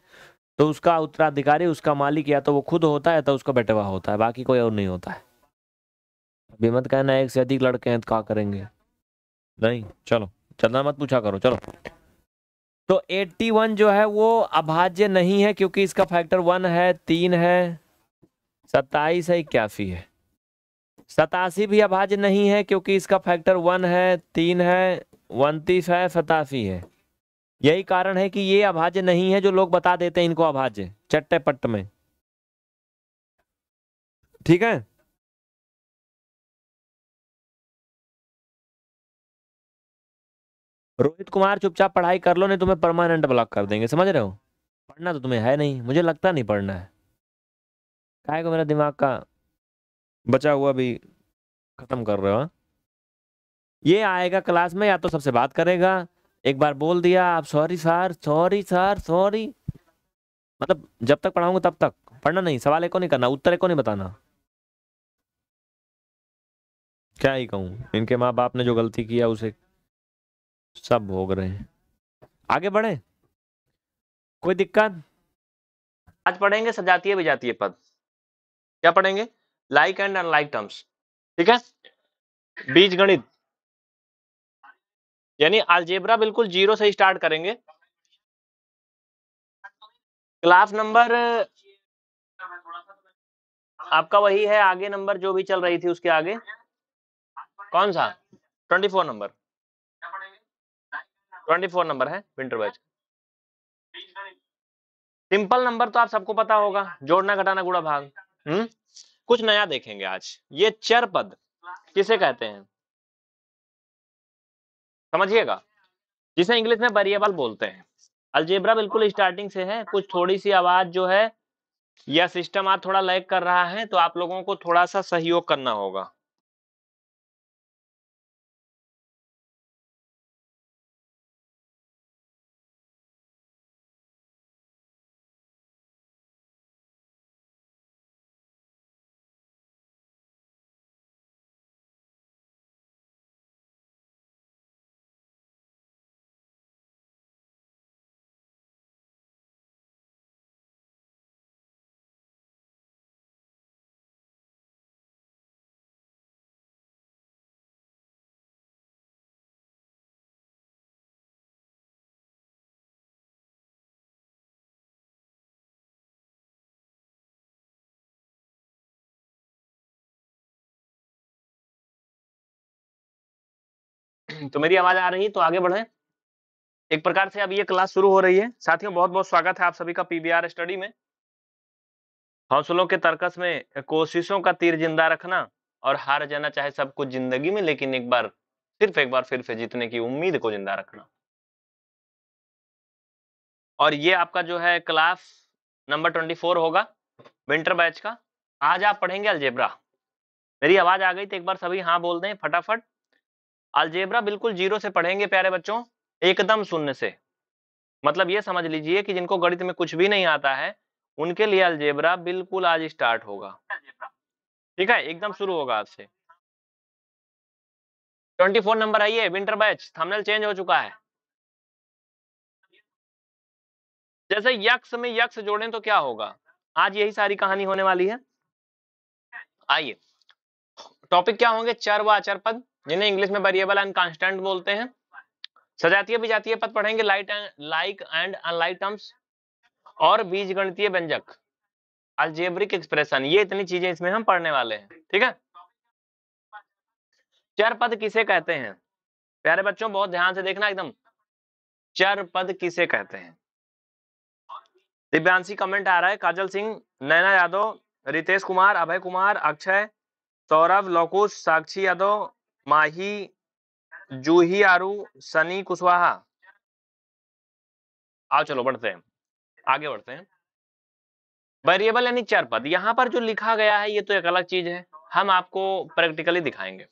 A: तो उसका उत्तराधिकारी उसका मालिक या तो वो खुद होता है तो उसका बेटवा होता है बाकी कोई और नहीं होता है अभी मत कहना एक से अधिक लड़के हैं तो क्या करेंगे नहीं चलो चलना मत पूछा करो चलो तो 81 जो है वो अभाज्य नहीं है क्योंकि इसका फैक्टर वन है तीन है सत्ताईस है इक्यासी है सतासी भी अभाज्य नहीं है क्योंकि इसका फैक्टर वन है तीन है उनतीस है सतासी है यही कारण है कि ये अभाज्य नहीं है जो लोग बता देते हैं इनको अभाज्य चट्टे पट्ट में ठीक है रोहित कुमार चुपचाप पढ़ाई कर लो नहीं तुम्हें परमानेंट ब्लॉक कर देंगे समझ रहे हो पढ़ना तो तुम्हें है नहीं मुझे लगता नहीं पढ़ना है काय को मेरा दिमाग का बचा हुआ भी खत्म कर रहे हो हाँ? ये आएगा क्लास में या तो सबसे बात करेगा एक बार बोल दिया आप sorry sir sorry sir sorry मतलब जब तक पढ़ाऊंगा तब तक पढ़ना नहीं सवाल एक नहीं करना उत्तर एक नहीं बताना क्या ही कहूँ इनके माँ बाप ने जो गलती किया उसे सब भोग रहे हैं आगे बढ़े कोई दिक्कत आज पढ़ेंगे सजातीय विजातीय पद क्या पढ़ेंगे लाइक एंड अनलाइक टर्म्स ठीक है बीज गणित यानी अलजेब्रा बिल्कुल जीरो से स्टार्ट करेंगे क्लास नंबर आपका वही है आगे नंबर जो भी चल रही थी उसके आगे कौन सा twenty four number twenty four number है विंटर बैच सिंपल नंबर तो आप सबको पता होगा जोड़ना घटाना गुड़ा भाग हम्म कुछ नया देखेंगे आज ये चर पद किसे कहते हैं समझिएगा जिसे इंग्लिश में वेरिएबल बोलते हैं अलजेब्रा बिल्कुल स्टार्टिंग से है कुछ थोड़ी सी आवाज जो है या सिस्टम आज थोड़ा लैग कर रहा है तो आप लोगों को थोड़ा सा सहयोग करना होगा तो मेरी आवाज आ रही है तो आगे बढ़े एक प्रकार से अब ये क्लास शुरू हो रही है साथियों बहुत बहुत स्वागत है आप सभी का पीबीआर स्टडी में हौसलों के तर्कस में कोशिशों का तीर जिंदा रखना और हार जाना चाहे सब कुछ जिंदगी में लेकिन एक बार सिर्फ एक बार फिर से जीतने की उम्मीद को जिंदा रखना और ये आपका जो है क्लास नंबर ट्वेंटी फोर होगा विंटर बैच का आज आप पढ़ेंगे अलजेब्रा मेरी आवाज आ गई तो एक बार सभी हाँ बोल दें फटाफट अलजेबरा बिल्कुल जीरो से पढ़ेंगे प्यारे बच्चों एकदम शून्य से मतलब ये समझ लीजिए कि जिनको गणित में कुछ भी नहीं आता है उनके लिए अलजेबरा बिल्कुल आज स्टार्ट होगा ठीक है एकदम शुरू होगा आज से ट्वेंटी फोर नंबर आइए विंटर बैच थंबनेल चेंज हो चुका है
B: जैसे यक्ष में यक्ष जोड़ें तो क्या होगा
A: आज यही सारी कहानी होने वाली है आइए टॉपिक क्या होंगे चर व अचर पद जिन्हें इंग्लिश में वेरिएबल एंड कांस्टेंट बोलते हैं सजातीय विजातीय पद पढ़ेंगे light and like and unlike terms और बीज गणितीय व्यंजक अल्जेब्रिक एक्सप्रेशन ये इतनी चीजें इसमें हम पढ़ने वाले हैं ठीक है चर पद किसे कहते हैं प्यारे बच्चों बहुत ध्यान से देखना एकदम चर पद किसे कहते हैं दिव्यांशी कमेंट आ रहा है काजल सिंह नैना यादव रितेश कुमार अभय कुमार अक्षय सौरभ लोकुश साक्षी यादव माही जूही आरू सनी कुशवाहा आओ चलो बढ़ते हैं आगे बढ़ते हैं वेरिएबल यानी चार पद यहां पर जो लिखा गया है ये तो एक अलग चीज है हम आपको प्रैक्टिकली दिखाएंगे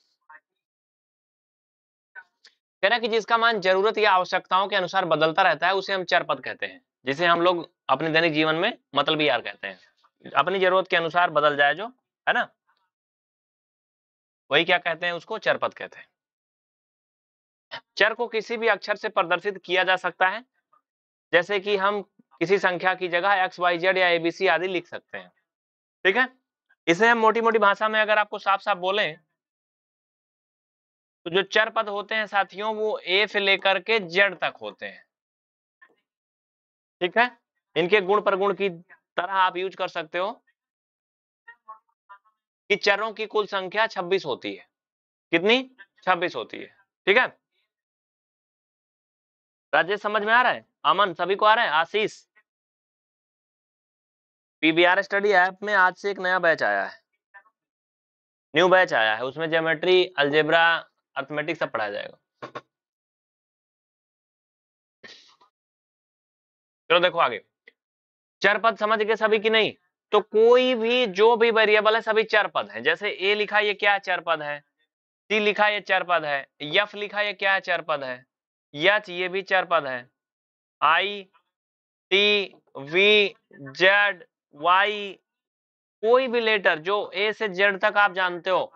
A: कह रहा कि जिसका मान जरूरत या आवश्यकताओं के अनुसार बदलता रहता है उसे हम चार पद कहते हैं जिसे हम लोग अपने दैनिक जीवन में मतलब यार e कहते हैं अपनी जरूरत के अनुसार बदल जाए जो है ना वही क्या कहते हैं उसको चरपद कहते हैं चर को किसी भी अक्षर से प्रदर्शित किया जा सकता है जैसे कि हम किसी संख्या की जगह एक्स वाई जेड या एबीसी आदि लिख सकते हैं ठीक है इसे हम मोटी मोटी भाषा में अगर आपको साफ साफ बोले तो जो चर पद होते हैं साथियों वो ए से लेकर के जेड तक होते हैं ठीक है इनके गुण प्रगुण की तरह आप यूज कर सकते हो कि चरों की कुल संख्या 26 होती है कितनी 26 होती है ठीक है राजेश समझ में आ रहा है अमन सभी को आ रहा है आशीष पीबीआर स्टडी ऐप में आज से एक नया बैच आया है न्यू बैच आया है उसमें ज्योमेट्री अल्जेब्रा अर्थमेटिक सब पढ़ाया जाएगा चलो देखो आगे चरपद समझ गए सभी की नहीं तो कोई भी जो भी वेरिएबल है सभी चार पद है जैसे ए लिखा ये क्या चार पद है सी लिखा ये चार पद है यफ लिखा ये क्या चार पद है यच ये भी चार पद है I T V Z Y कोई भी लेटर जो ए से जेड तक आप जानते हो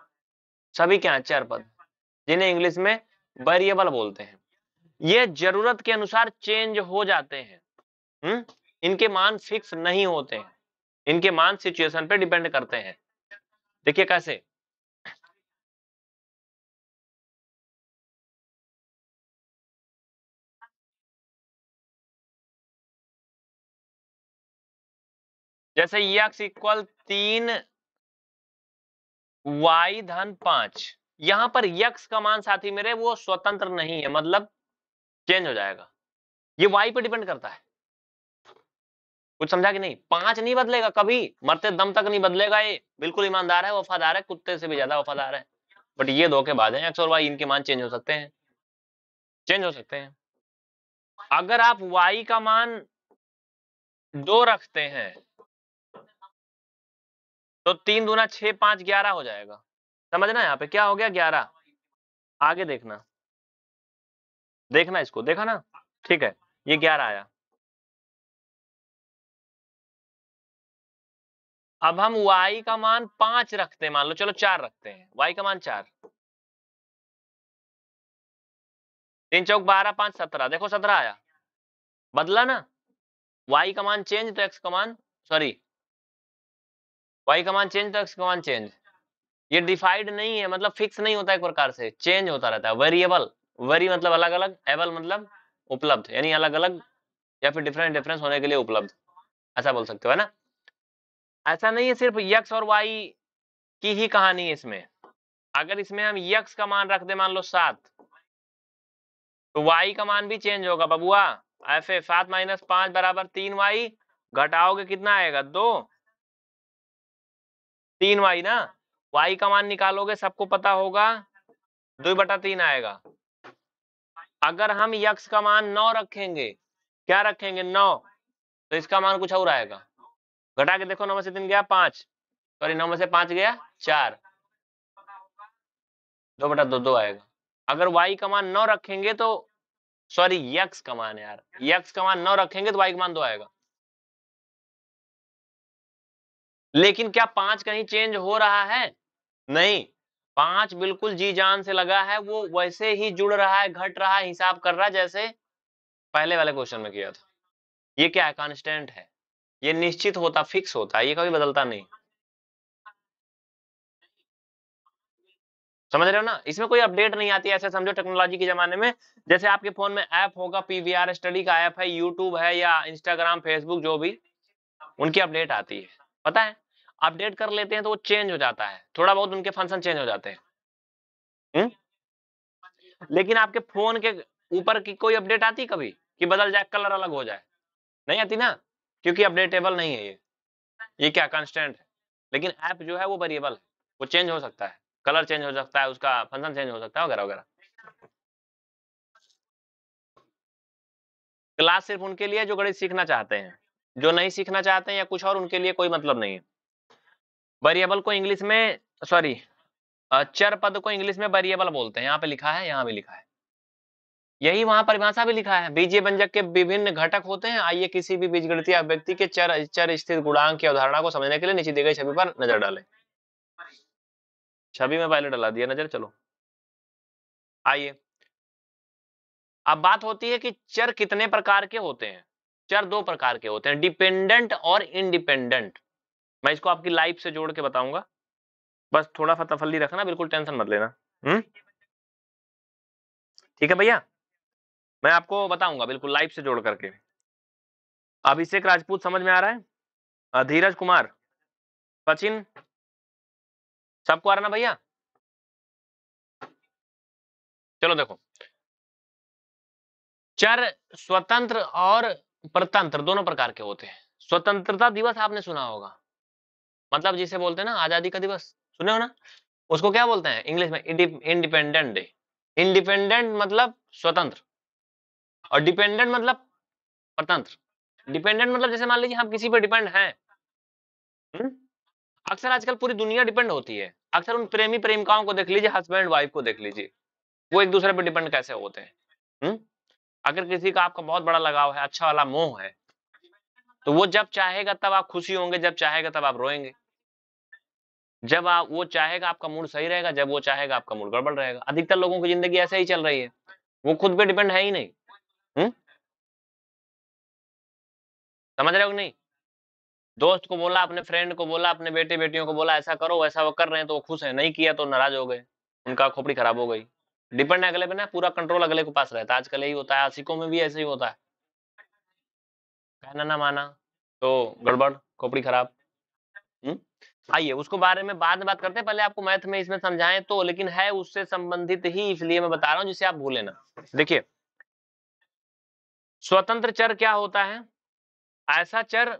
A: सभी क्या चार पद जिन्हें इंग्लिश में वेरिएबल बोलते हैं ये जरूरत के अनुसार चेंज हो जाते हैं हम्म इनके मान फिक्स नहीं होते हैं इनके मान सिचुएशन पे डिपेंड करते हैं देखिए कैसे जैसे यक्स इक्वल तीन वाई धन पांच यहां पर यक्स का मान साथी मेरे वो स्वतंत्र नहीं है मतलब चेंज हो जाएगा ये वाई पर डिपेंड करता है कुछ समझा कि नहीं पांच नहीं बदलेगा कभी मरते दम तक नहीं बदलेगा ये बिल्कुल ईमानदार है वफादार है कुत्ते से भी ज्यादा वफादार है बट ये बाद है एक्स और वाई इनके मान चेंज हो सकते हैं चेंज हो सकते हैं अगर आप वाई का मान दो रखते हैं तो तीन दूना छ पांच ग्यारह हो जाएगा समझना यहाँ पे क्या हो गया ग्यारह आगे देखना देखना इसको देखा
B: ना ठीक है ये ग्यारह आया
A: अब हम y का मान पांच रखते हैं मान लो चलो चार रखते हैं y का मान चार तीन चौक बारह पांच सत्रह देखो सत्रह आया बदला ना y का मान चेंज तो x का मान सॉरी y का मान चेंज तो x का मान चेंज ये डिफाइड नहीं है मतलब फिक्स नहीं होता एक प्रकार से चेंज होता रहता है वेरिएबल वेरी मतलब अलग अलग एबल मतलब उपलब्ध यानी अलग अलग या फिर डिफरेंट डिफरेंस होने के लिए उपलब्ध ऐसा बोल सकते हो है ना ऐसा नहीं है सिर्फ यक्स और वाई की ही कहानी है इसमें अगर इसमें हम यक्स का मान रख दे मान लो सात तो वाई का मान भी चेंज होगा बबुआ एफ ए सात माइनस पांच बराबर तीन वाई घटाओगे कितना आएगा दो तीन वाई ना वाई का मान निकालोगे सबको पता होगा दो बटा तीन आएगा अगर हम यक्स का मान नौ रखेंगे क्या रखेंगे नौ तो इसका मान कुछ और आएगा घटा के देखो नौ से तीन गया पांच सॉरी नौ से पांच गया चार दो बटा दो दो आएगा अगर y का मान नौ रखेंगे तो सॉरी यक्स का मान यार यक्स का मान नौ रखेंगे तो y का मान दो आएगा लेकिन क्या पांच कहीं चेंज हो रहा है नहीं पांच बिल्कुल जी जान से लगा है वो वैसे ही जुड़ रहा है घट रहा है हिसाब कर रहा है जैसे पहले वाले क्वेश्चन में किया था ये क्या है कॉन्स्टेंट है ये निश्चित होता फिक्स होता है ये कभी बदलता नहीं समझ रहे हो ना इसमें कोई अपडेट नहीं आती ऐसे समझो टेक्नोलॉजी के जमाने में जैसे आपके फोन में ऐप होगा पीवीआर स्टडी का ऐप है यूट्यूब है या इंस्टाग्राम फेसबुक जो भी उनकी अपडेट आती है पता है अपडेट कर लेते हैं तो वो चेंज हो जाता है थोड़ा बहुत उनके फंक्शन चेंज हो जाते हैं हुँ? लेकिन आपके फोन के ऊपर की कोई अपडेट आती कभी कि बदल जाए कलर अलग हो जाए नहीं आती ना क्योंकि अपडेटेबल नहीं है ये ये क्या कंस्टेंट है लेकिन ऐप जो है वो वेरिएबल है वो चेंज हो सकता है कलर चेंज हो सकता है उसका फंक्शन चेंज हो सकता है वगैरह वगैरह क्लास सिर्फ उनके लिए जो गणित सीखना चाहते हैं जो नहीं सीखना चाहते हैं या कुछ और उनके लिए कोई मतलब नहीं है वेरिएबल को इंग्लिश में सॉरी चर पद को इंग्लिश में वेरिएबल बोलते हैं यहाँ पे लिखा है यहाँ भी लिखा है यही वहां परिभाषा भी लिखा है बीजीय व्यंजक के विभिन्न घटक होते हैं आइए किसी भी बीजगणितीय व्यक्ति के चर चर स्थित गुणांक की अवधारणा को समझने के लिए नीचे दी गई छवि पर नजर डालें छवि में पहले डाला दिया नजर चलो आइए अब बात होती है कि चर कितने प्रकार के होते हैं चर दो प्रकार के होते हैं डिपेंडेंट और इनडिपेंडेंट मैं इसको आपकी लाइफ से जोड़ के बताऊंगा बस थोड़ा सा तफली रखना बिल्कुल टेंशन मत लेना हम्म ठीक है भैया मैं आपको बताऊंगा बिल्कुल लाइव से जोड़ करके अभिषेक राजपूत समझ में आ रहा है धीरज कुमार सचिन सबको आ रहा ना भैया चलो देखो चर स्वतंत्र और प्रतंत्र दोनों प्रकार के होते हैं स्वतंत्रता दिवस आपने सुना होगा मतलब जिसे बोलते हैं ना आजादी का दिवस सुने हो ना उसको क्या बोलते हैं इंग्लिश में इंडिपेंडेंट डे इंडिपेंडेंट मतलब स्वतंत्र और डिपेंडेंट मतलब स्वतंत्र डिपेंडेंट मतलब जैसे मान लीजिए हम किसी पर डिपेंड हैं हम्म, अक्सर आजकल पूरी दुनिया डिपेंड होती है अक्सर उन प्रेमी प्रेमिकाओं को देख लीजिए हस्बैंड वाइफ को देख लीजिए वो एक दूसरे पर डिपेंड कैसे होते हैं हम्म, अगर किसी का आपका बहुत बड़ा लगाव है अच्छा वाला मोह है तो वो जब चाहेगा तब आप खुशी होंगे जब चाहेगा तब आप रोएंगे जब आप वो चाहेगा आपका मूड सही रहेगा जब वो चाहेगा आपका मूड गड़बड़ रहेगा अधिकतर लोगों की जिंदगी ऐसे ही चल रही है वो खुद पे डिपेंड है ही नहीं समझ रहे हो नहीं दोस्त को बोला अपने फ्रेंड को बोला अपने बेटे बेटियों को बोला ऐसा करो वैसा वो कर रहे हैं तो वो खुश है नहीं किया तो नाराज हो गए उनका खोपड़ी खराब हो गई डिपेंड है अगले पे ना पूरा कंट्रोल अगले के पास रहता है आजकल यही होता है आशिकों में भी ऐसे ही होता है कहना ना माना तो गड़बड़ खोपड़ी खराब आइए उसको बारे में बाद में बात करते हैं पहले आपको मैथ में इसमें समझाएं तो लेकिन है उससे संबंधित ही इसलिए मैं बता रहा हूँ जिसे आप भूले ना देखिए स्वतंत्र चर क्या होता है ऐसा चर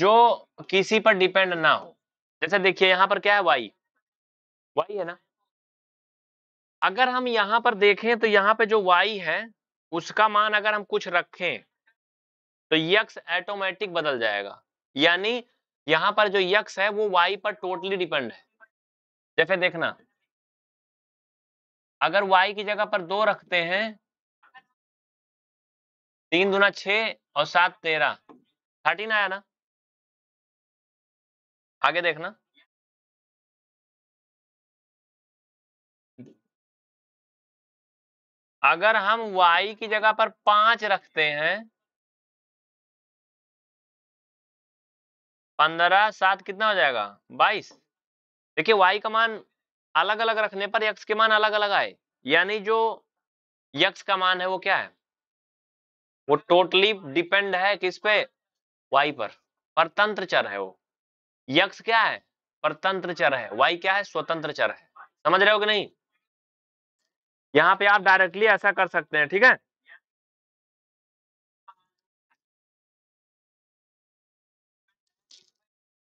B: जो किसी पर डिपेंड ना हो जैसे देखिए यहां
A: पर क्या है वाई वाई है ना अगर हम यहां पर देखें तो यहां पे जो वाई है उसका मान अगर हम कुछ रखें तो यक्स ऑटोमेटिक बदल जाएगा यानी यहां पर जो यक्स है वो वाई पर टोटली डिपेंड है जैसे देखना अगर y की जगह पर
B: दो रखते हैं तीन दुना छ और सात तेरह थर्टीन आया ना आगे देखना अगर हम y की जगह पर पांच रखते हैं
A: पंद्रह सात कितना हो जाएगा बाईस देखिए y का मान अलग अलग रखने पर यक्ष के मान अलग अलग आए यानी जो यक्ष का मान है वो क्या है वो टोटली डिपेंड है किस पे वाई पर परतंत्र चर है वो यक्ष क्या है परतंत्र चर है वाई क्या है स्वतंत्र चर है समझ रहे हो कि नहीं यहां पे आप डायरेक्टली ऐसा कर सकते हैं ठीक है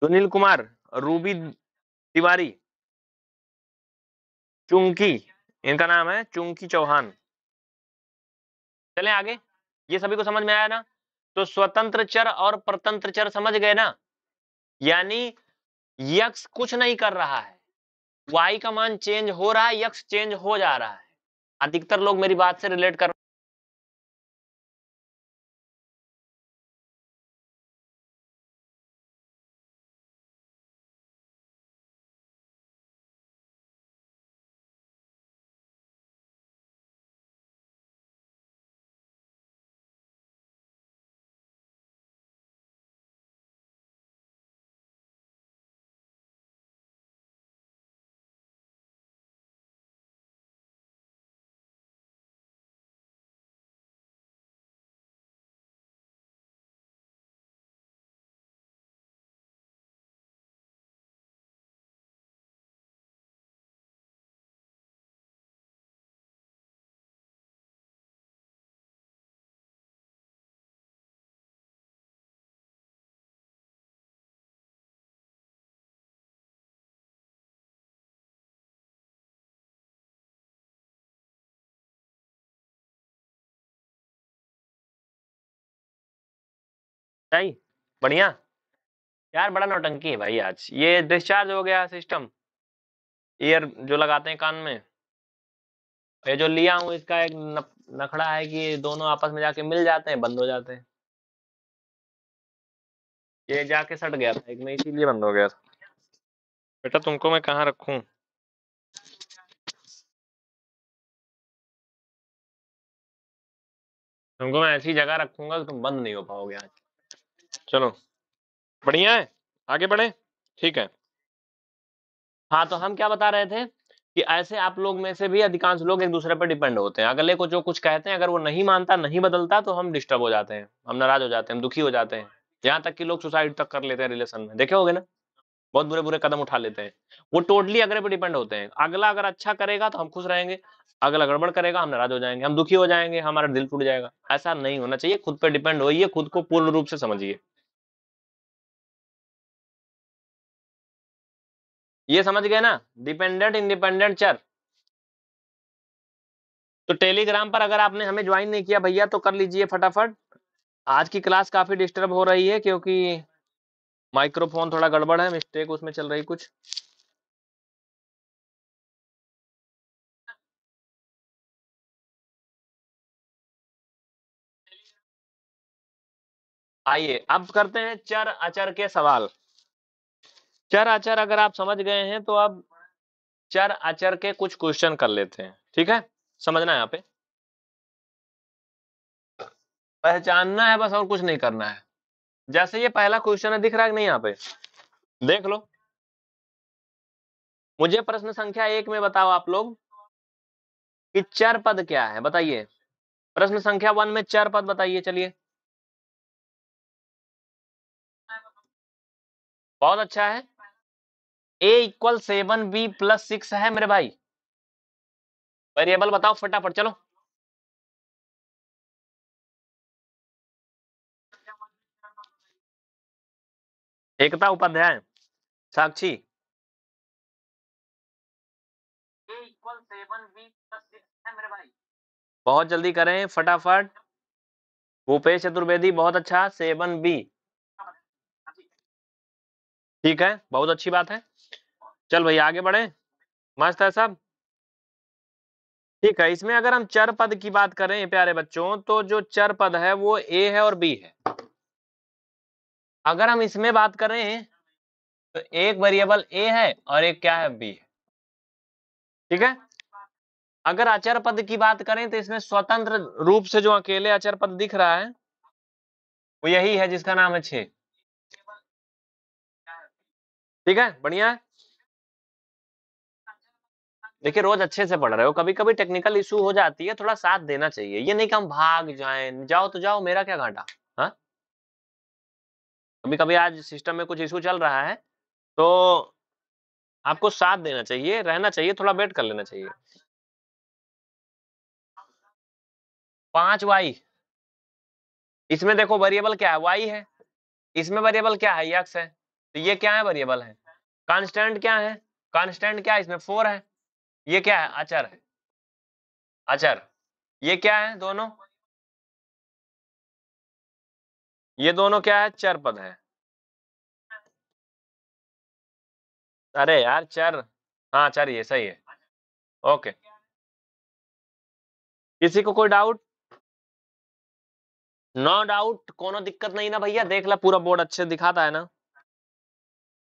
B: सुनील कुमार रूबी
A: तिवारी चुंकी इनका नाम है चुंकी चौहान चले आगे ये सभी को समझ में आया ना तो स्वतंत्र चर और प्रतंत्र चर समझ गए ना यानी यक्ष कुछ नहीं कर रहा है वाई का मान चेंज हो रहा है यक्ष चेंज हो जा रहा है अधिकतर
B: लोग मेरी बात से रिलेट कर
A: सही बढ़िया यार बड़ा नौटंकी है भाई आज ये डिस्चार्ज हो गया सिस्टम ईयर जो लगाते हैं कान में ये जो लिया हूँ इसका एक नखड़ा है कि दोनों आपस में जाके मिल जाते हैं बंद हो जाते हैं ये जाके सट गया था एक में इसीलिए बंद हो गया था बेटा
B: तुमको मैं कहाँ रखू तुमको मैं ऐसी जगह रखूंगा तो तुम बंद नहीं हो पाओगे आज
A: चलो बढ़िया है आगे बढ़े ठीक है हाँ तो हम क्या बता रहे थे कि ऐसे आप लोग में से भी अधिकांश लोग एक दूसरे पर डिपेंड होते हैं अगले को जो कुछ कहते हैं अगर वो नहीं मानता नहीं बदलता तो हम डिस्टर्ब हो जाते हैं हम नाराज हो जाते हैं हम दुखी हो जाते हैं यहाँ तक कि लोग सुसाइड तक कर लेते हैं रिलेशन में देखे होगे ना बहुत बुरे बुरे कदम उठा लेते हैं वो टोटली अगले पर डिपेंड होते हैं अगला अगर अच्छा करेगा तो हम खुश रहेंगे अगला गड़बड़ करेगा हम नाराज हो जाएंगे हम दुखी हो जाएंगे हमारा दिल टूट जाएगा ऐसा नहीं होना चाहिए खुद पर डिपेंड होइए खुद को पूर्ण रूप से समझिए ये समझ गए ना डिपेंडेंट इंडिपेंडेंट चर तो टेलीग्राम पर अगर आपने हमें ज्वाइन नहीं किया भैया तो कर लीजिए फटाफट आज की क्लास काफी डिस्टर्ब हो रही है क्योंकि माइक्रोफोन थोड़ा गड़बड़ है मिस्टेक उसमें चल रही कुछ आइए अब करते हैं चर अचर के सवाल चर आचर अगर आप समझ गए हैं तो अब चर आचर के कुछ क्वेश्चन कर लेते हैं ठीक है समझना है यहाँ पे पहचानना है बस और कुछ नहीं करना है जैसे ये पहला क्वेश्चन है दिख रहा है नहीं यहाँ पे देख लो मुझे प्रश्न संख्या एक में बताओ आप लोग कि चर पद क्या है बताइए प्रश्न संख्या वन में चर पद बताइए चलिए
B: बहुत अच्छा है A equal seven B plus six है मेरे भाई वेरिएबल बताओ फटाफट चलो एकता उपाध्याय साक्षी
A: बहुत जल्दी करें फटाफट भूपेश चतुर्वेदी बहुत अच्छा सेवन बी ठीक है बहुत अच्छी बात है चल भैया आगे बढ़े मस्त है सब ठीक है इसमें अगर हम चर पद की बात करें प्यारे बच्चों तो जो चर पद है वो ए है और बी है अगर हम इसमें बात करें तो एक वेरिएबल ए है और एक क्या है बी है ठीक है अगर अचर पद की बात करें तो इसमें स्वतंत्र रूप से जो अकेले अचर पद दिख रहा है वो यही है जिसका नाम है छे ठीक है बढ़िया है देखिए रोज अच्छे से पढ़ रहे हो कभी कभी टेक्निकल इशू हो जाती है थोड़ा साथ देना चाहिए ये नहीं कि हम भाग जाए जाओ तो जाओ मेरा क्या घाटा हाँ कभी कभी आज सिस्टम में कुछ इशू चल रहा है तो आपको साथ देना चाहिए रहना चाहिए थोड़ा वेट कर लेना चाहिए पांच वाई इसमें देखो वेरिएबल क्या है वाई है इसमें वेरिएबल क्या है यक्स है तो ये क्या है वेरिएबल है कांस्टेंट क्या है कांस्टेंट क्या है इसमें फोर है ये क्या है अचर है अचर
B: ये क्या है दोनों ये दोनों क्या है चर पद है अरे यार चर हाँ चर ये सही है ओके किसी को कोई डाउट नो डाउट
A: कोनो दिक्कत नहीं ना भैया देख ला पूरा बोर्ड अच्छे दिखाता है ना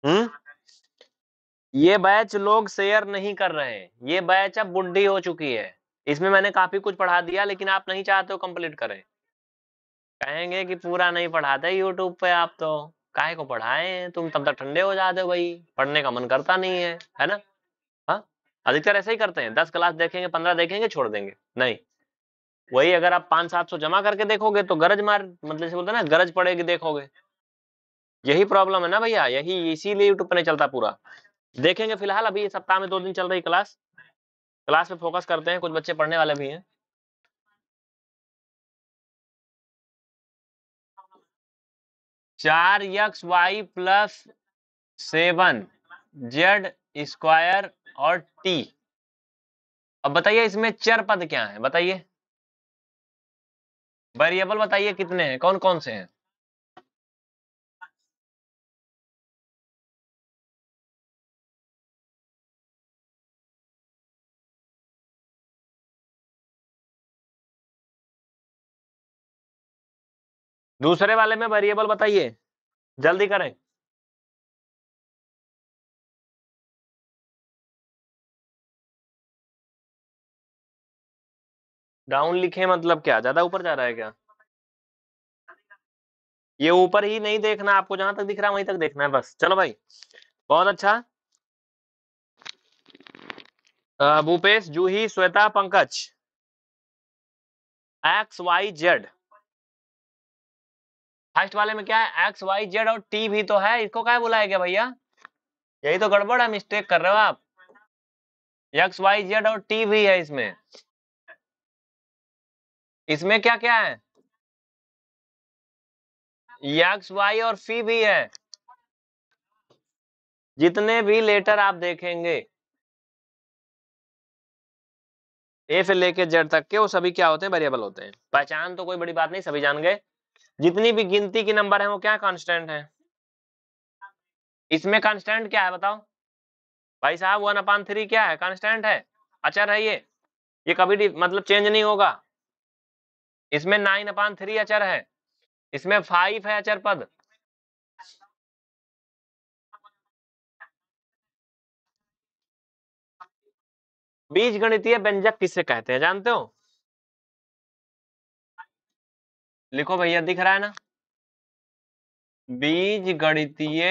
A: हम्म ये बैच लोग शेयर नहीं कर रहे हैं ये बैच अब बुढ़ी हो चुकी है इसमें मैंने काफी कुछ पढ़ा दिया लेकिन आप नहीं चाहते हो कंप्लीट करें कहेंगे कि पूरा नहीं पढ़ाते यूट्यूब पे आप तो काहे को पढ़ाए तुम तब तक ठंडे हो जाते हो भाई पढ़ने का मन करता नहीं है है ना हाँ अधिकतर ऐसे ही करते हैं दस क्लास देखेंगे पंद्रह देखेंगे छोड़ देंगे नहीं वही अगर आप पांच सात सौ जमा करके देखोगे तो गरज मार मतलब बोलते ना गरज पड़ेगी देखोगे यही प्रॉब्लम है ना भैया यही इसीलिए यूट्यूब पर नहीं चलता पूरा देखेंगे फिलहाल अभी सप्ताह में दो दिन चल रही क्लास क्लास पे फोकस करते हैं कुछ बच्चे पढ़ने वाले भी हैं चार X Y plus seven Z square और टी अब बताइए इसमें चर पद क्या है बताइए वेरिएबल बताइए कितने हैं कौन कौन से हैं
B: दूसरे वाले में वेरिएबल बताइए जल्दी करें
A: डाउन लिखे मतलब क्या ज्यादा ऊपर जा रहा है क्या ये ऊपर ही नहीं देखना आपको जहां तक दिख रहा है वहीं तक देखना है बस चलो भाई बहुत अच्छा Bhupesh Juhi Shweta Pankaj X Y Z first वाले में क्या है एक्स वाई जेड और टी भी तो है इसको क्या बोला गया भैया यही तो गड़बड़ है मिस्टेक कर रहे हो आप एक्स वाई जेड और टी भी है इसमें
B: इसमें क्या क्या है
A: एक्स वाई और फी भी है
B: जितने भी लेटर
A: आप देखेंगे ए से लेके जेड तक के वो सभी क्या होते हैं वेरिएबल होते हैं पहचान तो कोई बड़ी बात नहीं सभी जान गए जितनी भी गिनती के नंबर है वो क्या कांस्टेंट है इसमें कांस्टेंट क्या है बताओ भाई साहब वन अपान थ्री क्या है कांस्टेंट है अचर है ये ये कभी मतलब चेंज नहीं होगा इसमें नाइन अपान थ्री अचर है इसमें फाइव है अचर
B: पद बीज गणितीय व्यंजक किसे कहते हैं जानते हो लिखो भैया दिख रहा है ना
A: बीज गणितीय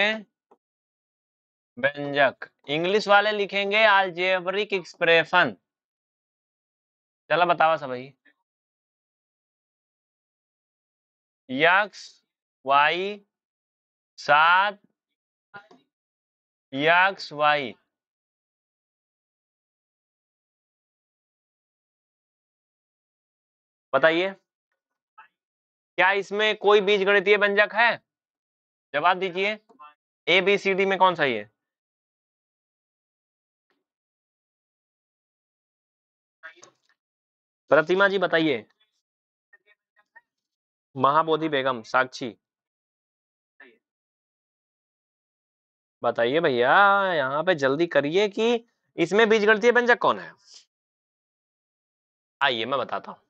A: व्यंजक इंग्लिश वाले लिखेंगे आलजेबरिक एक्सप्रेशन चलो बतावा सब
B: भाई यक्स वाई सात यक्स वाई
A: बताइए क्या इसमें कोई बीज गणितीय व्यंजक है जवाब दीजिए ए बी सी डी में कौन सा ये प्रतिमा जी बताइए महाबोधि बेगम साक्षी बताइए भैया यहाँ पे जल्दी करिए कि इसमें बीजगणितीय व्यंजक कौन है आइए मैं बताता हूं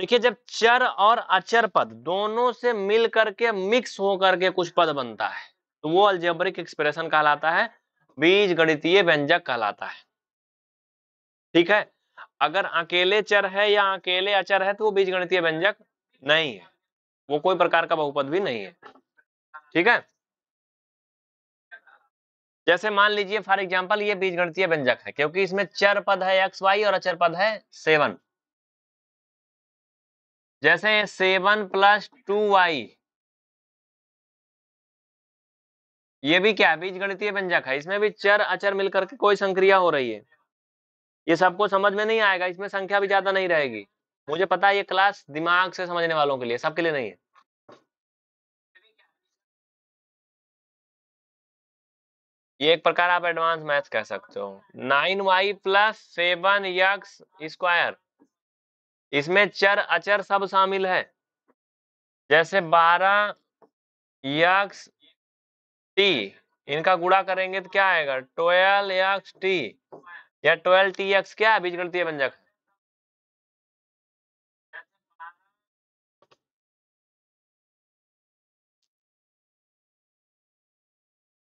A: देखिए जब चर और अचर पद दोनों से मिल करके मिक्स होकर के कुछ पद बनता है तो वो अल्जेब्रिक एक्सप्रेशन कहलाता है बीज गणितीय व्यंजक कहलाता है ठीक है अगर अकेले चर है या अकेले अचर है तो वो बीज गणितीय व्यंजक नहीं है वो कोई प्रकार का बहुपद भी नहीं है ठीक है जैसे मान लीजिए फॉर एग्जाम्पल ये बीज गणितीय व्यंजक है क्योंकि इसमें चर पद है एक्स वाई और अचर पद है सेवन जैसे सेवन प्लस टू वाई ये भी क्या बीज गणितीय व्यंजक है इसमें भी चर अचर मिलकर के कोई संक्रिया हो रही है ये सबको समझ में नहीं आएगा इसमें संख्या भी ज्यादा नहीं रहेगी मुझे पता है ये क्लास दिमाग से समझने वालों के लिए सबके लिए नहीं है ये एक प्रकार आप एडवांस मैथ कह सकते हो nine Y plus seven X square इसमें चर अचर सब शामिल है जैसे बारह यक्स टी इनका गुड़ा करेंगे तो क्या आएगा ट्वेल्व यक्स टी या ट्वेल्व टी एक्स क्या बीज है बंजक